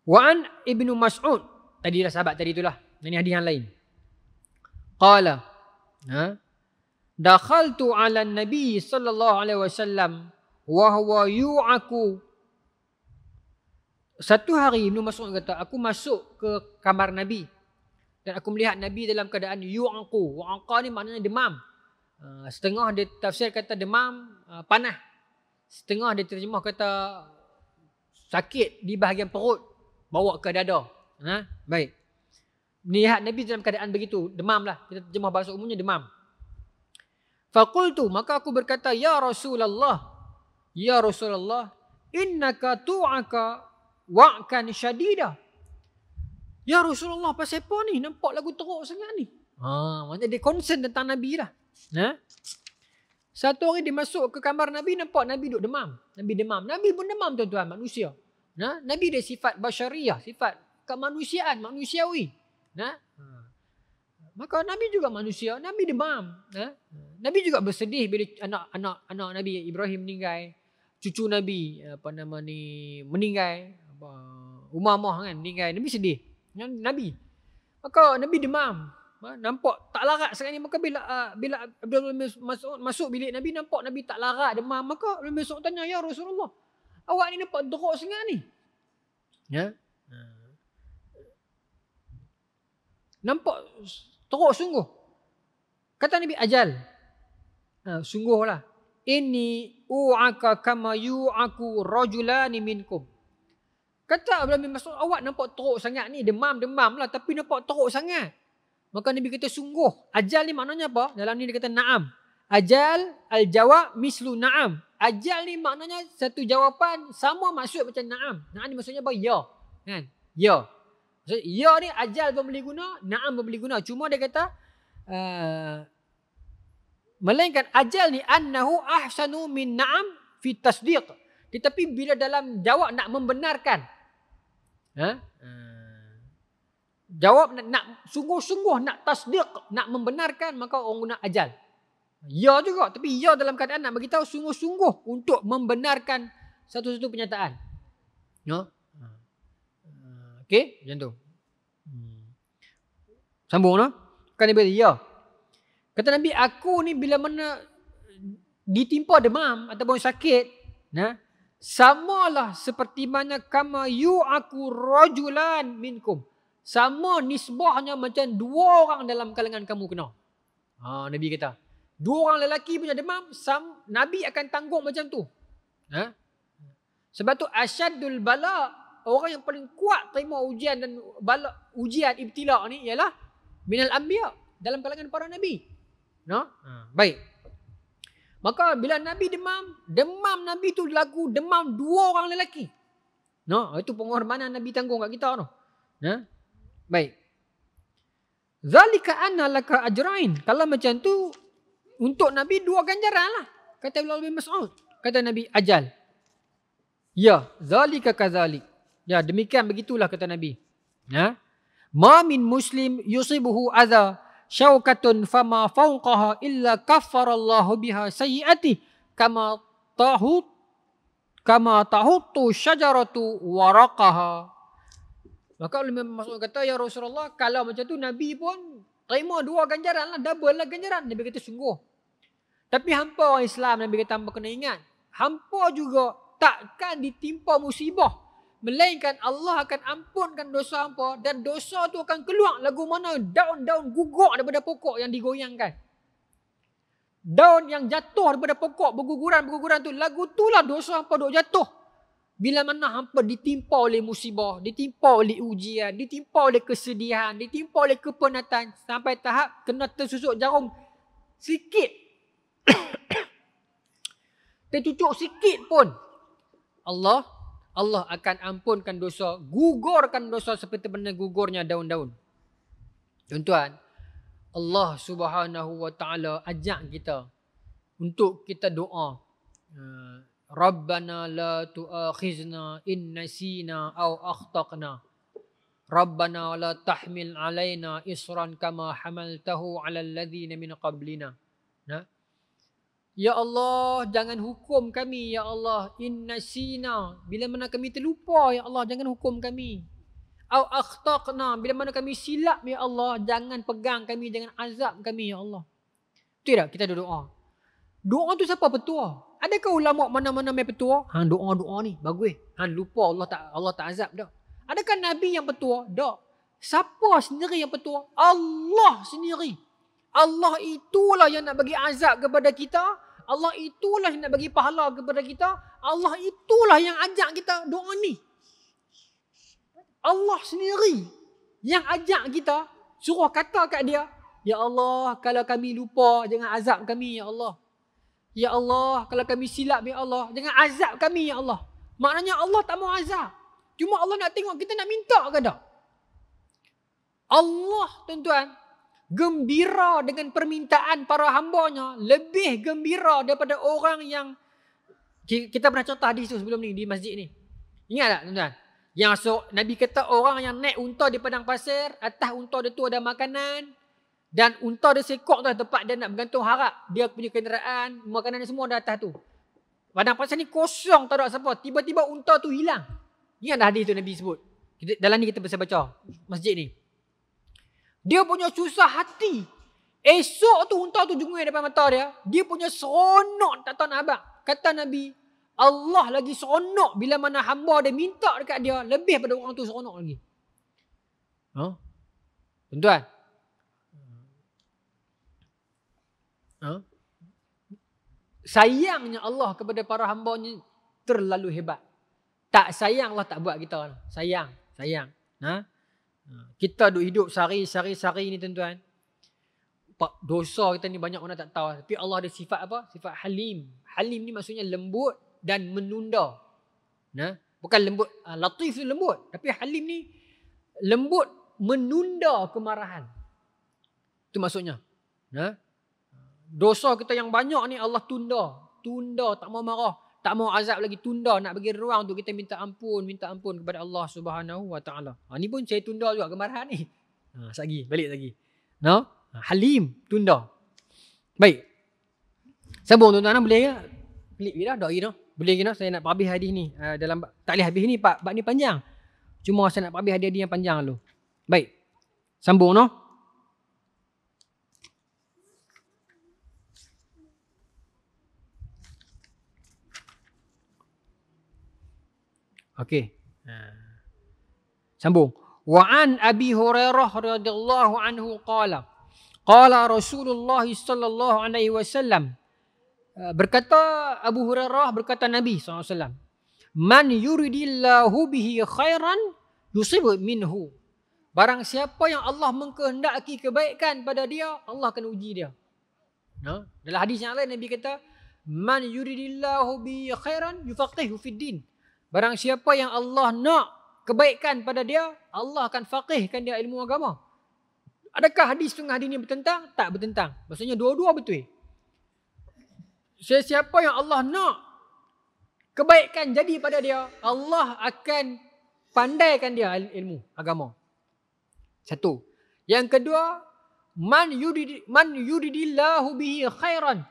wa an ibnu mas'ud tadi dah sahabat tadi itulah ini hadis yang lain qala ha dakhaltu ala nabi sallallahu alaihi wasallam wa huwa yu'aku satu hari Ibn Mas'ud kata, aku masuk ke kamar Nabi. Dan aku melihat Nabi dalam keadaan yu'aku. Wa'aqa ni maknanya demam. Ah, setengah dia tafsir kata demam uh, panas. Setengah dia terjemah kata sakit di bahagian perut bawa ke dada. Ha? Baik. Melihat Nabi dalam keadaan begitu, demam lah. Kita terjemah bahasa umumnya demam. Fakultu, maka aku berkata, Ya Rasulullah, Ya Rasulullah, innaka tu'aka wa'kan syadidah. Ya Rasulullah, pasal apa ni? Nampak lagu teruk sangat ni. Ha, maksudnya dia concern tentang Nabi lah. Ha? Satu hari dia masuk ke kamar Nabi nampak Nabi duduk demam. Nabi demam. Nabi pun demam tuan-tuan manusia. Ha? Nabi ada sifat basyariah, sifat kemanusiaan, manusiawi. Ha? ha? Maka Nabi juga manusia, Nabi demam. Ha? Nabi juga bersedih bila anak anak anak Nabi Ibrahim meninggal, cucu Nabi apa nama ni meninggal, apa Umar kan meninggal, Nabi sedih. Nabi. Maka Nabi demam. Ha, nampak tak larat sekarang ni maka bila ah, bila Abdul masuk masuk bilik Nabi nampak Nabi tak larat demam maka Abdul Masud tanya ya Rasulullah. Awak ni nampak drop sangat ni. Ya. Nampak teruk sungguh. Kata Nabi ajal. Ha, sungguhlah. Ini u'aka kama yu'aku rajulani minkum. Kata Abdul Masud awak nampak teruk sangat ni demam demam lah tapi nampak teruk sangat. Maka Nabi kata sungguh. Ajal ni maknanya apa? Dalam ni dia kata na'am. Ajal al-jawab mislu na'am. Ajal ni maknanya satu jawapan sama maksud macam na'am. Na'am ni maksudnya apa? Ya. Kan? Ya. So, ya ni ajal pun boleh guna, na'am pun boleh guna. Cuma dia kata, uh, melainkan ajal ni annahu ahsanu min na'am fi tasdiq. Tetapi bila dalam jawab nak membenarkan, ha? Huh? Eh, jawab nak, sungguh-sungguh nak tasdik, nak membenarkan maka orang guna ajal. Ya juga tapi ya dalam keadaan nak beritahu sungguh-sungguh untuk membenarkan satu-satu penyataan. Ya. Ah, okey, macam tu. Hmm. Sambung no? Kan dia berkata, ya. Kata Nabi, aku ni bila mana ditimpa demam ataupun sakit, nah, samalah seperti mana kamu. you aku rajulan minkum sama nisbahnya macam dua orang dalam kalangan kamu kena. Ha, Nabi kata, dua orang lelaki punya demam, sam, Nabi akan tanggung macam tu. Ha? Sebab tu asyadul bala, orang yang paling kuat terima ujian dan bala, ujian ibtila ni ialah minal anbiya dalam kalangan para Nabi. No? Ha. Baik. Maka bila Nabi demam, demam Nabi tu lagu demam dua orang lelaki. No? Ha, itu penghormatan Nabi tanggung kat kita tu. No? Ha? Baik. Zalika anna laka ajrain. Kalau macam tu untuk Nabi dua ganjaran lah. Kata Abdullah bin Mas'ud. Kata Nabi ajal. Ya, zalika kazalik. Ya, demikian begitulah kata Nabi. Ya. Ma min muslim yusibuhu adha syaukatun fama fauqaha illa Allah biha sayyiati kama tahut kama tahutu syajaratu waraqaha Maka Ulama Mas'ud kata, Ya Rasulullah, kalau macam tu Nabi pun terima dua ganjaran lah, double lah ganjaran. Nabi kata sungguh. Tapi hampa orang Islam, Nabi kata hampa kena ingat. Hampa juga takkan ditimpa musibah. Melainkan Allah akan ampunkan dosa hampa dan dosa tu akan keluar lagu mana daun-daun gugur daripada pokok yang digoyangkan. Daun yang jatuh daripada pokok berguguran-berguguran tu. Lagu tu lah dosa hampa duk jatuh. Bila mana hampa ditimpa oleh musibah, ditimpa oleh ujian, ditimpa oleh kesedihan, ditimpa oleh kepenatan sampai tahap kena tersusuk jarum sikit. Tercucuk sikit pun. Allah Allah akan ampunkan dosa, gugurkan dosa seperti benda gugurnya daun-daun. Tuan-tuan, Allah Subhanahu Wa Taala ajak kita untuk kita doa. Ah, Rabbana la لا تؤاخذنا إن نسينا أو أخطأنا ربنا لا تحمل علينا إصرا كما حملته على الذين من قبلنا Ya Allah, jangan hukum kami, Ya Allah. Inna sina. Bila mana kami terlupa, Ya Allah, jangan hukum kami. Au akhtakna. Bila mana kami silap, Ya Allah, jangan pegang kami, jangan azab kami, Ya Allah. Betul tak? Kita ada doa. Doa tu siapa petua? Adakah ulama mana-mana mai petua? Hang doa-doa ni bagus. Hang lupa Allah tak Allah tak azab dah. Adakah nabi yang petua? Dah. Siapa sendiri yang petua? Allah sendiri. Allah itulah yang nak bagi azab kepada kita. Allah itulah yang nak bagi pahala kepada kita. Allah itulah yang ajak kita doa ni. Allah sendiri yang ajak kita suruh kata kat dia, Ya Allah, kalau kami lupa jangan azab kami, Ya Allah. Ya Allah, kalau kami silap ya Allah, dengan azab kami ya Allah. Maknanya Allah tak mau azab. Cuma Allah nak tengok kita nak minta ke tak? Allah tuan-tuan gembira dengan permintaan para hambanya lebih gembira daripada orang yang kita pernah contoh hadis tu sebelum ni di masjid ni. Ingat tak tuan-tuan? Yang so, Nabi kata orang yang naik unta di padang pasir, atas unta dia tu ada makanan, dan unta dia sekok tu tempat dia nak bergantung harap. Dia punya kenderaan, makanan dia semua ada atas tu. Padang pasal ni kosong tak ada siapa. Tiba-tiba unta tu hilang. Ini ada hadis tu Nabi sebut. dalam ni kita bersama baca masjid ni. Dia punya susah hati. Esok tu unta tu jungui depan mata dia. Dia punya seronok tak tahu nak abang. Kata Nabi, Allah lagi seronok bila mana hamba dia minta dekat dia. Lebih pada orang tu seronok lagi. Huh? Tuan-tuan, Sayangnya Allah kepada para hamba hambanya terlalu hebat. Tak sayang Allah tak buat kita. Sayang, sayang. Ha? Kita duk hidup sehari, sehari, sehari ni tuan-tuan. Dosa kita ni banyak orang tak tahu. Tapi Allah ada sifat apa? Sifat halim. Halim ni maksudnya lembut dan menunda. Ha? Bukan lembut. Ah, latif tu lembut. Tapi halim ni lembut menunda kemarahan. Itu maksudnya. Ha? dosa kita yang banyak ni Allah tunda. Tunda, tak mau marah. Tak mau azab lagi, tunda nak bagi ruang tu kita minta ampun, minta ampun kepada Allah Subhanahu Wa Taala. Ha, ni pun saya tunda juga kemarahan ni. Ha, sagi, balik lagi. No? Ha, halim, tunda. Baik. Sambung tuan-tuan boleh ke? Pelik dah, ini, dah. Boleh ke saya nak habis hadis ni. Eh, dalam Tak boleh habis ni, pak. pak ni panjang. Cuma saya nak habis hadis-hadis yang panjang dulu. Baik. Sambung noh. Okey. Ha. Sambung. Wa an Abi Hurairah radhiyallahu anhu qala. Qala Rasulullah sallallahu alaihi wasallam eh, berkata Abu Hurairah berkata Nabi SAW man yuridillahu bihi khairan yusib minhu barang siapa yang Allah mengkehendaki kebaikan pada dia Allah akan uji dia no? dalam hadis yang lain Nabi kata man yuridillahu bihi khairan yufaqihu fid din Barang siapa yang Allah nak kebaikan pada dia, Allah akan faqihkan dia ilmu agama. Adakah hadis tengah hadis ini bertentang? Tak bertentang. Maksudnya dua-dua betul. Siapa yang Allah nak kebaikan jadi pada dia, Allah akan pandaikan dia ilmu agama. Satu. Yang kedua, man yurid man yuridillahu bihi khairan.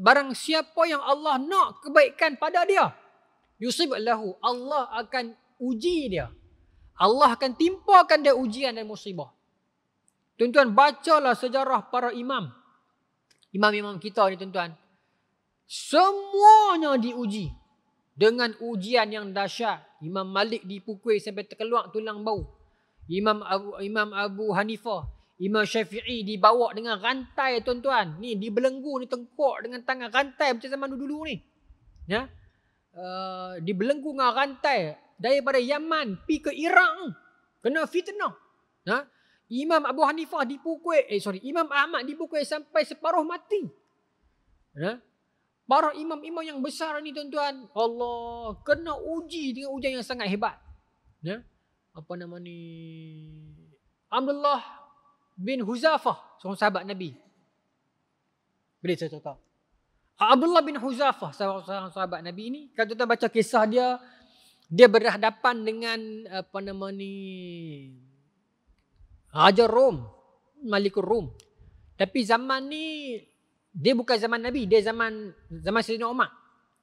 Barang siapa yang Allah nak kebaikan pada dia, yusib lahu Allah akan uji dia Allah akan timpakan dia ujian dan musibah tuan-tuan bacalah sejarah para imam imam-imam kita ni tuan-tuan semuanya diuji dengan ujian yang dahsyat Imam Malik dipukul sampai terkeluar tulang bau Imam Abu Imam Abu Hanifah Imam Syafi'i dibawa dengan rantai tuan-tuan. Ni dibelenggu ni tengkuk dengan tangan rantai macam zaman dulu-dulu ni. Ya. Eh, di Belenggu dengan rantai daripada Yaman pi ke Iraq kena fitnah ha? Imam Abu Hanifah dipukul eh sorry Imam Ahmad dipukul sampai separuh mati ha? para imam-imam yang besar ni tuan-tuan Allah kena uji dengan ujian yang sangat hebat ha? apa nama ni Abdullah bin Huzafah seorang sahabat Nabi boleh saya cakap. Abdullah bin Huzafah seorang sahabat Nabi ini kalau tuan baca kisah dia dia berhadapan dengan apa nama ni Raja Rom Malikul Rom tapi zaman ni dia bukan zaman Nabi dia zaman zaman Sayyidina Umar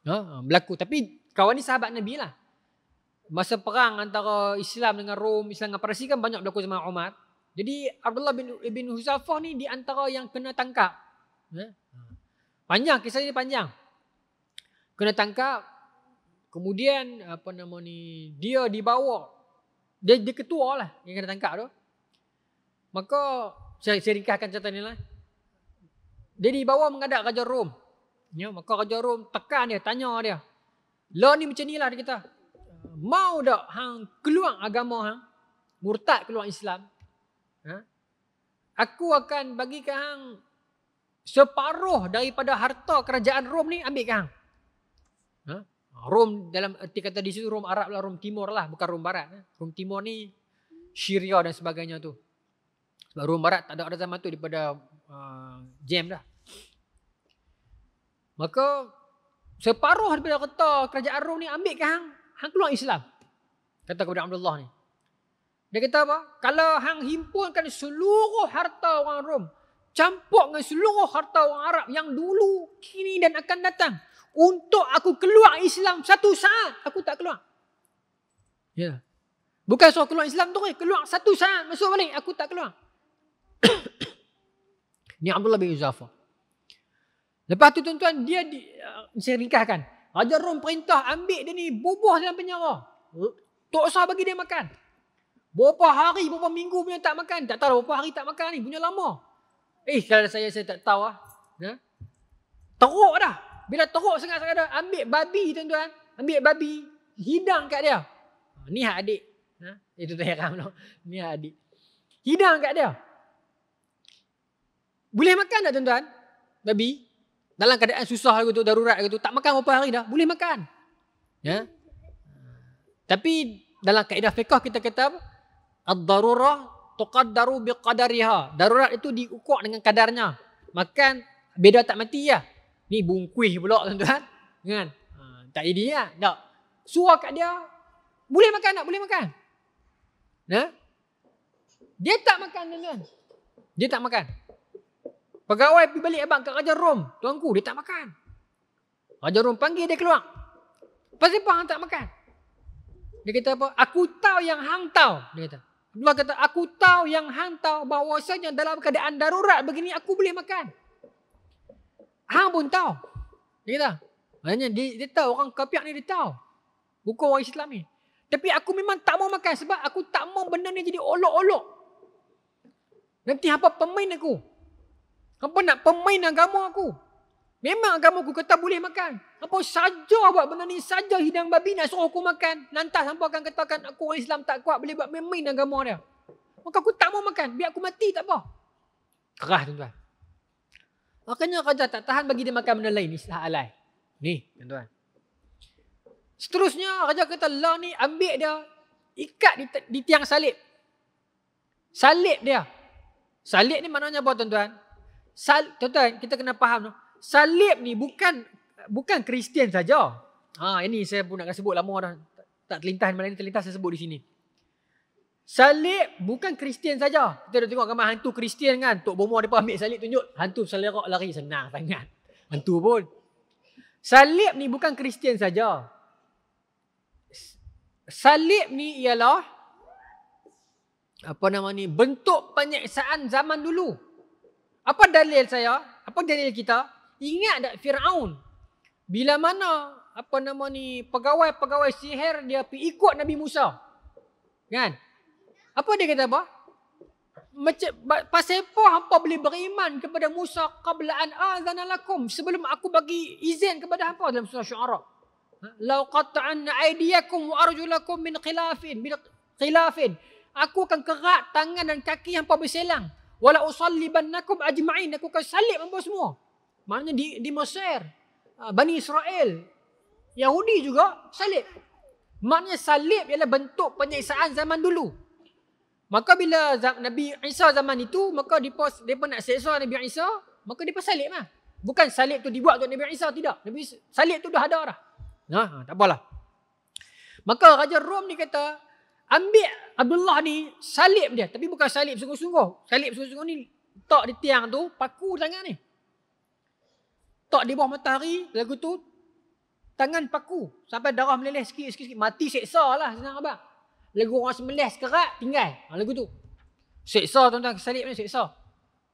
ha, berlaku tapi kawan ni sahabat Nabi lah masa perang antara Islam dengan Rom Islam dengan Parsi kan banyak berlaku zaman Umar jadi Abdullah bin, bin Huzafah ni di antara yang kena tangkap ha? Panjang kisah ini panjang. Kena tangkap. Kemudian apa nama ni dia dibawa. Dia dia ketua lah yang kena tangkap tu. Maka saya, saya ringkaskan cerita ni lah. Dia dibawa menghadap Raja Rom. Ya, maka Raja Rom tekan dia, tanya dia. Lo lah ni macam ni lah dia kata. Mau tak hang keluar agama hang? Murtad keluar Islam? Ha? Aku akan bagikan hang separuh daripada harta kerajaan Rom ni ambil kang. Ha? Rom dalam erti kata di situ Rom Arab lah, Rom Timur lah, bukan Rom Barat. Ha? Rom Timur ni Syria dan sebagainya tu. Sebab Rom Barat tak ada pada zaman tu daripada uh, jam dah. Maka separuh daripada harta kerajaan Rom ni ambil kang, kan hang keluar Islam. Kata kepada Abdullah ni. Dia kata apa? Kalau hang himpunkan seluruh harta orang Rom, campur dengan seluruh harta orang Arab yang dulu, kini dan akan datang. Untuk aku keluar Islam satu saat, aku tak keluar. Ya. Yeah. Bukan suruh keluar Islam tu, keluar satu saat, masuk balik, aku tak keluar. Ni Abdullah bin Uzafa. Lepas tu tuan-tuan, dia di, uh, saya ringkahkan. Raja Rom perintah ambil dia ni bubuh dalam penjara. Uh, Tok Sah bagi dia makan. Berapa hari, berapa minggu punya tak makan. Tak tahu berapa hari tak makan ni. Punya lama. Eh kalau saya saya tak tahu lah. Ha? Teruk dah. Bila teruk sangat sangat dah. Ambil babi tuan-tuan. Ambil babi. Hidang kat dia. Ha, ni hak adik. Ha? Itu eh, tak heram tau. Ni hak adik. Hidang kat dia. Boleh makan tak tuan-tuan? Babi. Dalam keadaan susah lagi tu, darurat lagi tu. Tak makan berapa hari dah. Boleh makan. Ya. Ha. Tapi dalam kaedah fiqah kita kata apa? Ad-darurah tuqaddaru biqadariha. Darurat itu diukur dengan kadarnya. Makan beda tak mati ya. Ni bungkuih pula tuan-tuan. Kan? Ha, tak jadi ya. Tak. Suruh kat dia. Boleh makan tak? Boleh makan. Ya? Ha? Dia tak makan tuan Dia tak makan. Pegawai pergi balik abang kat Raja Rom. Tuanku dia tak makan. Raja Rom panggil dia keluar. Pasal apa tak makan? Dia kata apa? Aku tahu yang hang tahu. Dia kata. Tuhan kata, aku tahu yang hang tahu bahawasanya dalam keadaan darurat begini aku boleh makan. Hang pun tahu. Dia kata, maknanya dia, dia tahu orang kapiak ni dia tahu. Bukan orang Islam ni. Tapi aku memang tak mau makan sebab aku tak mau benda ni jadi olok-olok. Nanti apa pemain aku? Apa nak pemain agama aku? Memang agama aku kata boleh makan. Apa saja buat benda ni, saja hidang babi nak suruh aku makan. Nanti hampa akan katakan aku orang Islam tak kuat boleh buat main-main agama dia. Maka aku tak mau makan, biar aku mati tak apa. Kerah tuan-tuan. Makanya raja tak tahan bagi dia makan benda lain, istilah alai. Ni, tuan-tuan. Seterusnya raja kata, "La ni ambil dia, ikat di, di tiang salib." Salib dia. Salib ni maknanya apa tuan-tuan? Sal tuan-tuan, kita kena faham tu. No? salib ni bukan bukan Kristian saja. Ha ini saya pun nak sebut lama dah tak terlintas malam ni terlintas saya sebut di sini. Salib bukan Kristian saja. Kita dah tengok gambar hantu Kristian kan. Tok bomoh depa ambil salib tunjuk hantu selerok lari senang sangat. Hantu pun. Salib ni bukan Kristian saja. Salib ni ialah apa nama ni bentuk penyeksaan zaman dulu. Apa dalil saya? Apa dalil kita? Ingat tak Fir'aun? Bila mana apa nama ni pegawai-pegawai sihir dia pergi ikut Nabi Musa. Kan? Apa dia kata apa? Macam pasal apa hangpa boleh beriman kepada Musa qabla an azana lakum sebelum aku bagi izin kepada hangpa dalam surah syuara. Ha? Lau qata'anna aydiyakum wa arjulakum min khilafin Min khilafin. Aku akan kerat tangan dan kaki hangpa berselang. Wala usallibannakum ajma'in aku akan salib hangpa semua. Maknanya di, di Mesir, ah, Bani Israel, Yahudi juga salib. Maknanya salib ialah bentuk penyiksaan zaman dulu. Maka bila Nabi Isa zaman itu, maka dia, dia pun nak seksa Nabi Isa, maka dia pun salib lah. Bukan salib tu dibuat untuk Nabi Isa, tidak. Nabi Isa, salib tu dah ada lah. Nah, ha, tak apalah. Maka Raja Rom ni kata, ambil Abdullah ni salib dia. Tapi bukan salib sungguh-sungguh. Salib sungguh-sungguh ni, tak di tiang tu, paku tangan ni. Tak di bawah matahari lagu tu tangan paku sampai darah meleleh sikit sikit, sikit. mati seksa lah senang abang lagu orang semelih sekerat tinggal ha, lagu tu seksa tuan-tuan salib ni seksa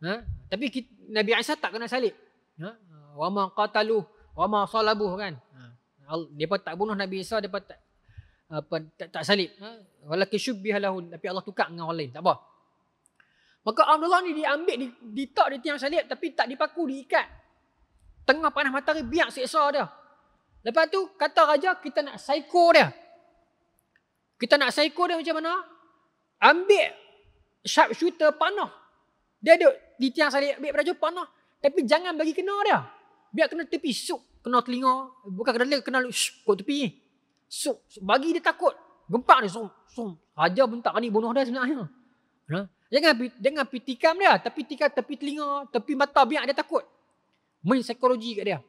ha? tapi kita, Nabi Isa tak kena salib ha? wa ma qatalu wa ma salabu kan ha. depa tak bunuh Nabi Isa depa tak apa tak, tak salib ha? walakin syubbiha lahu tapi Allah tukar dengan orang lain tak apa Maka Abdullah ni diambil di, di tok di tiang salib tapi tak dipaku diikat. Tengah panas matahari biar seksa dia. Lepas tu kata raja kita nak psycho dia. Kita nak psycho dia macam mana? Ambil sharp shooter panah. Dia duduk di tiang sari ambil penajam panah. Tapi jangan bagi kena dia. Biar kena tepi suk. Kena telinga. Bukan kena telinga. Kena suk tepi. Suk. Bagi dia takut. Gempak dia. Sum. Sum. Raja pun tak kena bunuh dia sebenarnya. Ha? Jangan, jangan pergi tikam dia. Tapi tikam tepi telinga. Tepi mata biar dia takut main psikologi kat dia.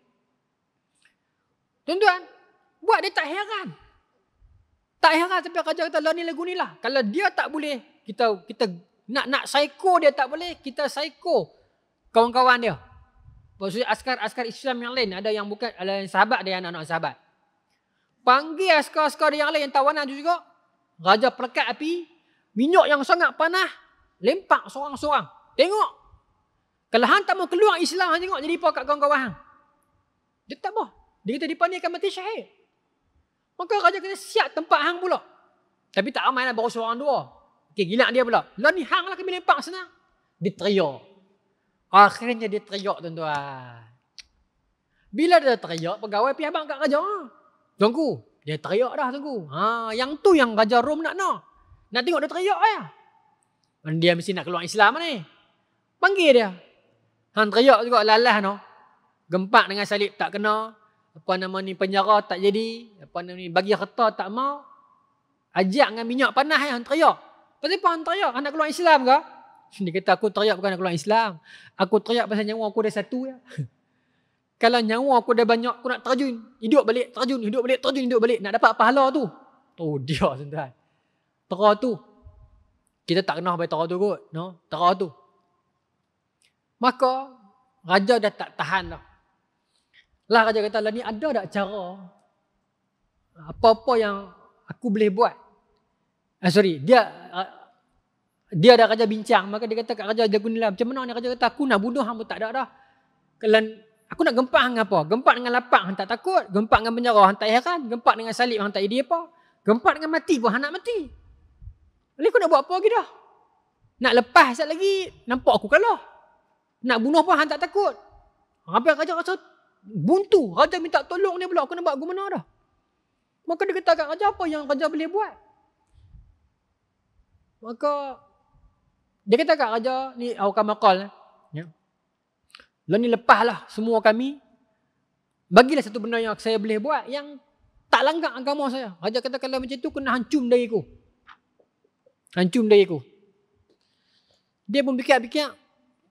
Tuan-tuan, buat dia tak heran. Tak heran sampai kerja kata lah ni lagu ni lah. Kalau dia tak boleh, kita kita nak nak psycho dia tak boleh, kita psycho kawan-kawan dia. Maksudnya askar-askar Islam yang lain ada yang bukan ada yang sahabat dia anak-anak sahabat. Panggil askar-askar dia yang lain yang tawanan juga. Raja perkat api, minyak yang sangat panah, lempak seorang-seorang. Tengok kalau hang tak mau keluar Islam, hang tengok jadi apa kat kawan-kawan hang. Dia tak boleh. Dia kata depan ni akan mati syahid. Maka raja kena siap tempat hang pula. Tapi tak ramai nak baru seorang dua. Okey, gilak dia pula. Lah ni hang lah kami lempak sana. Dia teriak. Akhirnya dia teriak tuan-tuan. Bila dia teriak, pegawai pihak abang kat raja. Tunggu. Dia teriak dah tunggu. Ha, yang tu yang raja Rom nak nak. Nak tengok dia teriak ya. Dia mesti nak keluar Islam ni. Panggil dia. Hang teriak juga lalas no. Gempak dengan salib tak kena. Apa nama ni penjara tak jadi. Apa nama ni bagi harta tak mau. Ajak dengan minyak panas ya hang teriak. Pasal apa hang teriak? Hang nak keluar Islam ke? Sini kata aku teriak bukan nak keluar Islam. Aku teriak pasal nyawa aku dah satu ya. Kalau nyawa aku dah banyak aku nak terjun. Hidup balik terjun. Hidup balik terjun. Hidup balik. Nak dapat pahala tu. Tu oh, dia tuan-tuan. Terah tu. Kita tak kenal bayi terah tu kot. No? Terah tu. Maka raja dah tak tahan dah. Lah raja kata, lah ni ada tak cara apa-apa yang aku boleh buat? Eh, sorry, dia dia ada raja bincang. Maka dia kata kat raja Jagunila, macam mana ni raja kata, aku nak bunuh hang pun tak ada dah. Kalian, aku nak gempak dengan apa? Gempak dengan lapak, hang tak takut. Gempak dengan penjara, hang tak heran. Gempak dengan salib, hang tak idea apa. Gempak dengan mati pun, hang nak mati. Lepas aku nak buat apa lagi dah? Nak lepas sekejap lagi, nampak aku kalah. Nak bunuh pun Han tak takut. Sampai raja rasa buntu. Raja minta tolong dia pula. Aku nak buat aku mana dah. Maka dia kata kat raja apa yang raja boleh buat. Maka dia kata kat raja ni awak makal. Eh. Ya. Yeah. Lalu ni lepahlah semua kami. Bagilah satu benda yang saya boleh buat yang tak langgar agama saya. Raja kata kalau macam tu kena hancum dari aku. Hancum dari aku. Dia pun fikir-fikir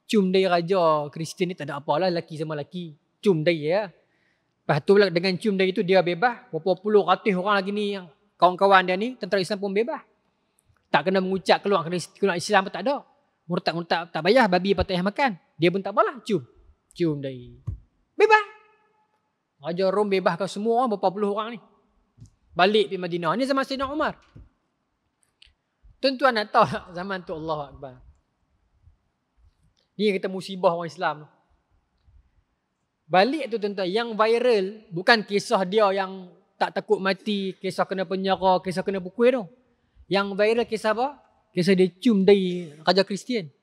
cium dari raja Kristian ni tak ada apalah lelaki sama lelaki. Cium dari ya. Lepas tu dengan cium dari tu dia bebas. Berapa puluh ratus orang lagi ni kawan-kawan dia ni tentera Islam pun bebas. Tak kena mengucap keluar kena keluar Islam pun tak ada. Murtad-murtad tak payah babi apa tak makan. Dia pun tak apalah cium. Cium dari. Bebas. Raja Rom bebas kau semua orang berapa puluh orang ni. Balik di Madinah. Ni zaman Sayyidina Umar. Tuan-tuan nak tahu zaman tu Allah Akbar. Ini yang kita musibah orang Islam. Balik tu tuan-tuan, yang viral bukan kisah dia yang tak takut mati, kisah kena penjara, kisah kena bukuih tu. Yang viral kisah apa? Kisah dia cium dari Raja Kristian.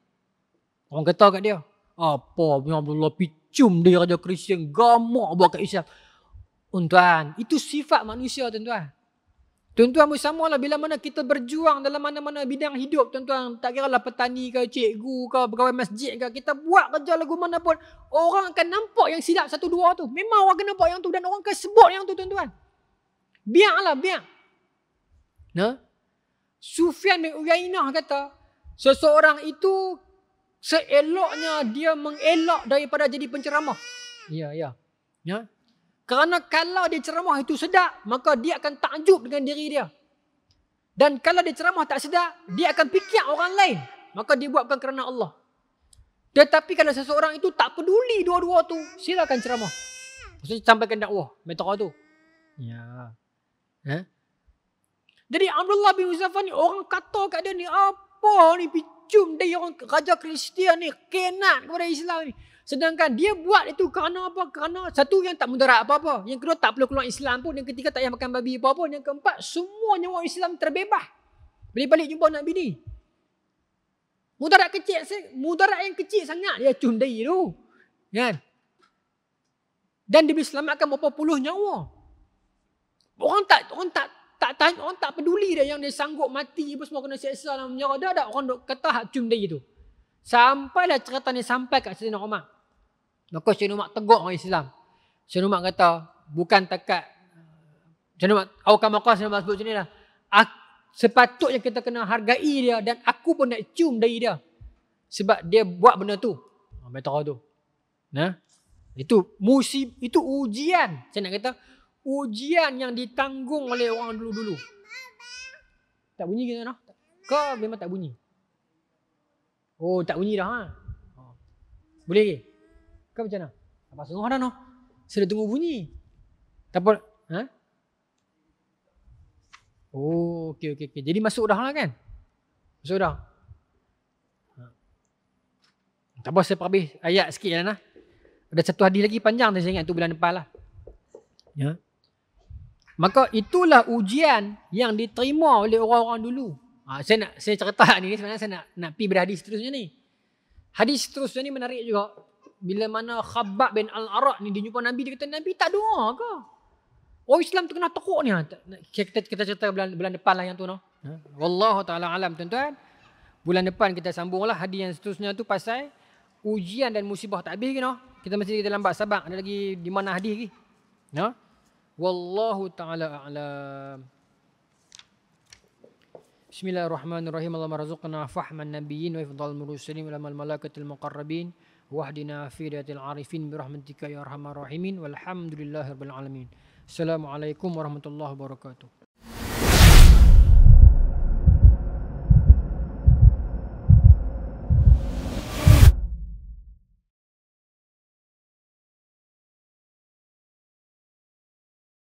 Orang kata kat dia, apa punya Abdullah pergi cium dari Raja Kristian, gamak buat kat Islam. Tuan-tuan, itu sifat manusia tuan-tuan. Tuan-tuan bersama lah bila mana kita berjuang dalam mana-mana bidang hidup. Tuan-tuan tak kira lah petani ke cikgu ke pegawai masjid ke. Kita buat kerja lagu mana pun. Orang akan nampak yang silap satu dua tu. Memang orang akan nampak yang tu. Dan orang akan sebut yang tu tuan-tuan. Biarlah, biar. Nah, Sufian bin Uyainah kata, seseorang itu seeloknya dia mengelok daripada jadi penceramah. Ya, ya. Ya, kerana kalau dia ceramah itu sedap, maka dia akan takjub dengan diri dia. Dan kalau dia ceramah tak sedap, dia akan fikir orang lain. Maka dia buatkan kerana Allah. Tetapi kalau seseorang itu tak peduli dua-dua tu, silakan ceramah. Maksudnya sampaikan dakwah, metoda tu. Ya. Eh? Jadi Abdullah bin Uzzafah ni orang kata kat dia ni, apa ni picum dia orang raja Kristian ni, kenat kepada Islam ni. Sedangkan dia buat itu kerana apa? Kerana satu yang tak mudarat apa-apa. Yang kedua tak perlu keluar Islam pun. Yang ketiga tak payah makan babi apa apa Yang keempat semuanya orang Islam terbebas. Beli balik jumpa anak bini. Mudarat kecil sih, mudarat yang kecil sangat dia ya, cundai tu. Kan? Dan dia boleh selamatkan berapa puluh nyawa. Orang tak orang tak tak tanya, orang tak peduli dia yang dia sanggup mati apa semua kena seksa dalam penjara dia ada orang dok kata hak cundai tu. Sampailah cerita ni sampai kat Sayyidina Umar. Maka Sayyidina Umar tegur orang Islam. Sayyidina Umar kata, bukan takat. Eh, Sayyidina Umar, aku kan makan Sayyidina Umar sebut macam ni lah. Sepatutnya kita kena hargai dia dan aku pun nak cium dari dia. Sebab dia buat benda tu. Ha, Betul tu. Nah, itu musib, itu ujian. Saya nak kata, ujian yang ditanggung oleh orang dulu-dulu. Tak bunyi kita nak? Kau memang tak bunyi. Oh, tak bunyi dah. Ha? Boleh ke? Kau macam mana? Tak pasang orang dah. No. Saya dah tunggu bunyi. Tak apa. Ha? Oh, okey, okey. Okay. Jadi masuk dah lah kan? Masuk dah. Ha. Tak apa, saya perhabis ayat sikit lah. Ada satu hadis lagi panjang saya ingat tu bulan depan lah. Ya. Maka itulah ujian yang diterima oleh orang-orang dulu. Ha, saya nak saya cerita lah ni sebenarnya saya nak nak pi berhadis seterusnya ni. Hadis seterusnya ni menarik juga. Bila mana Khabbab bin Al-Araq ni dia jumpa Nabi dia kata Nabi tak doa ke? Oh Islam tu kena teruk ni. Ah, kita, kita cerita bulan, bulan depan lah yang tu. No? Ha? Wallahu ta'ala alam tuan-tuan. Bulan depan kita sambung lah hadis yang seterusnya tu pasal ujian dan musibah tak habis ke no? Kita mesti kita lambat sabar. Ada lagi di mana hadis lagi. No? Wallahu ta'ala alam. Bismillahirrahmanirrahim. Allahumma razuqna fahman nabiyyin wa ifdal mursalin wa lamal malakatil muqarrabin. Wahdina fidatil arifin birahmatika ya arhamar rahimin. Walhamdulillahirabbil alamin. Assalamualaikum warahmatullahi wabarakatuh.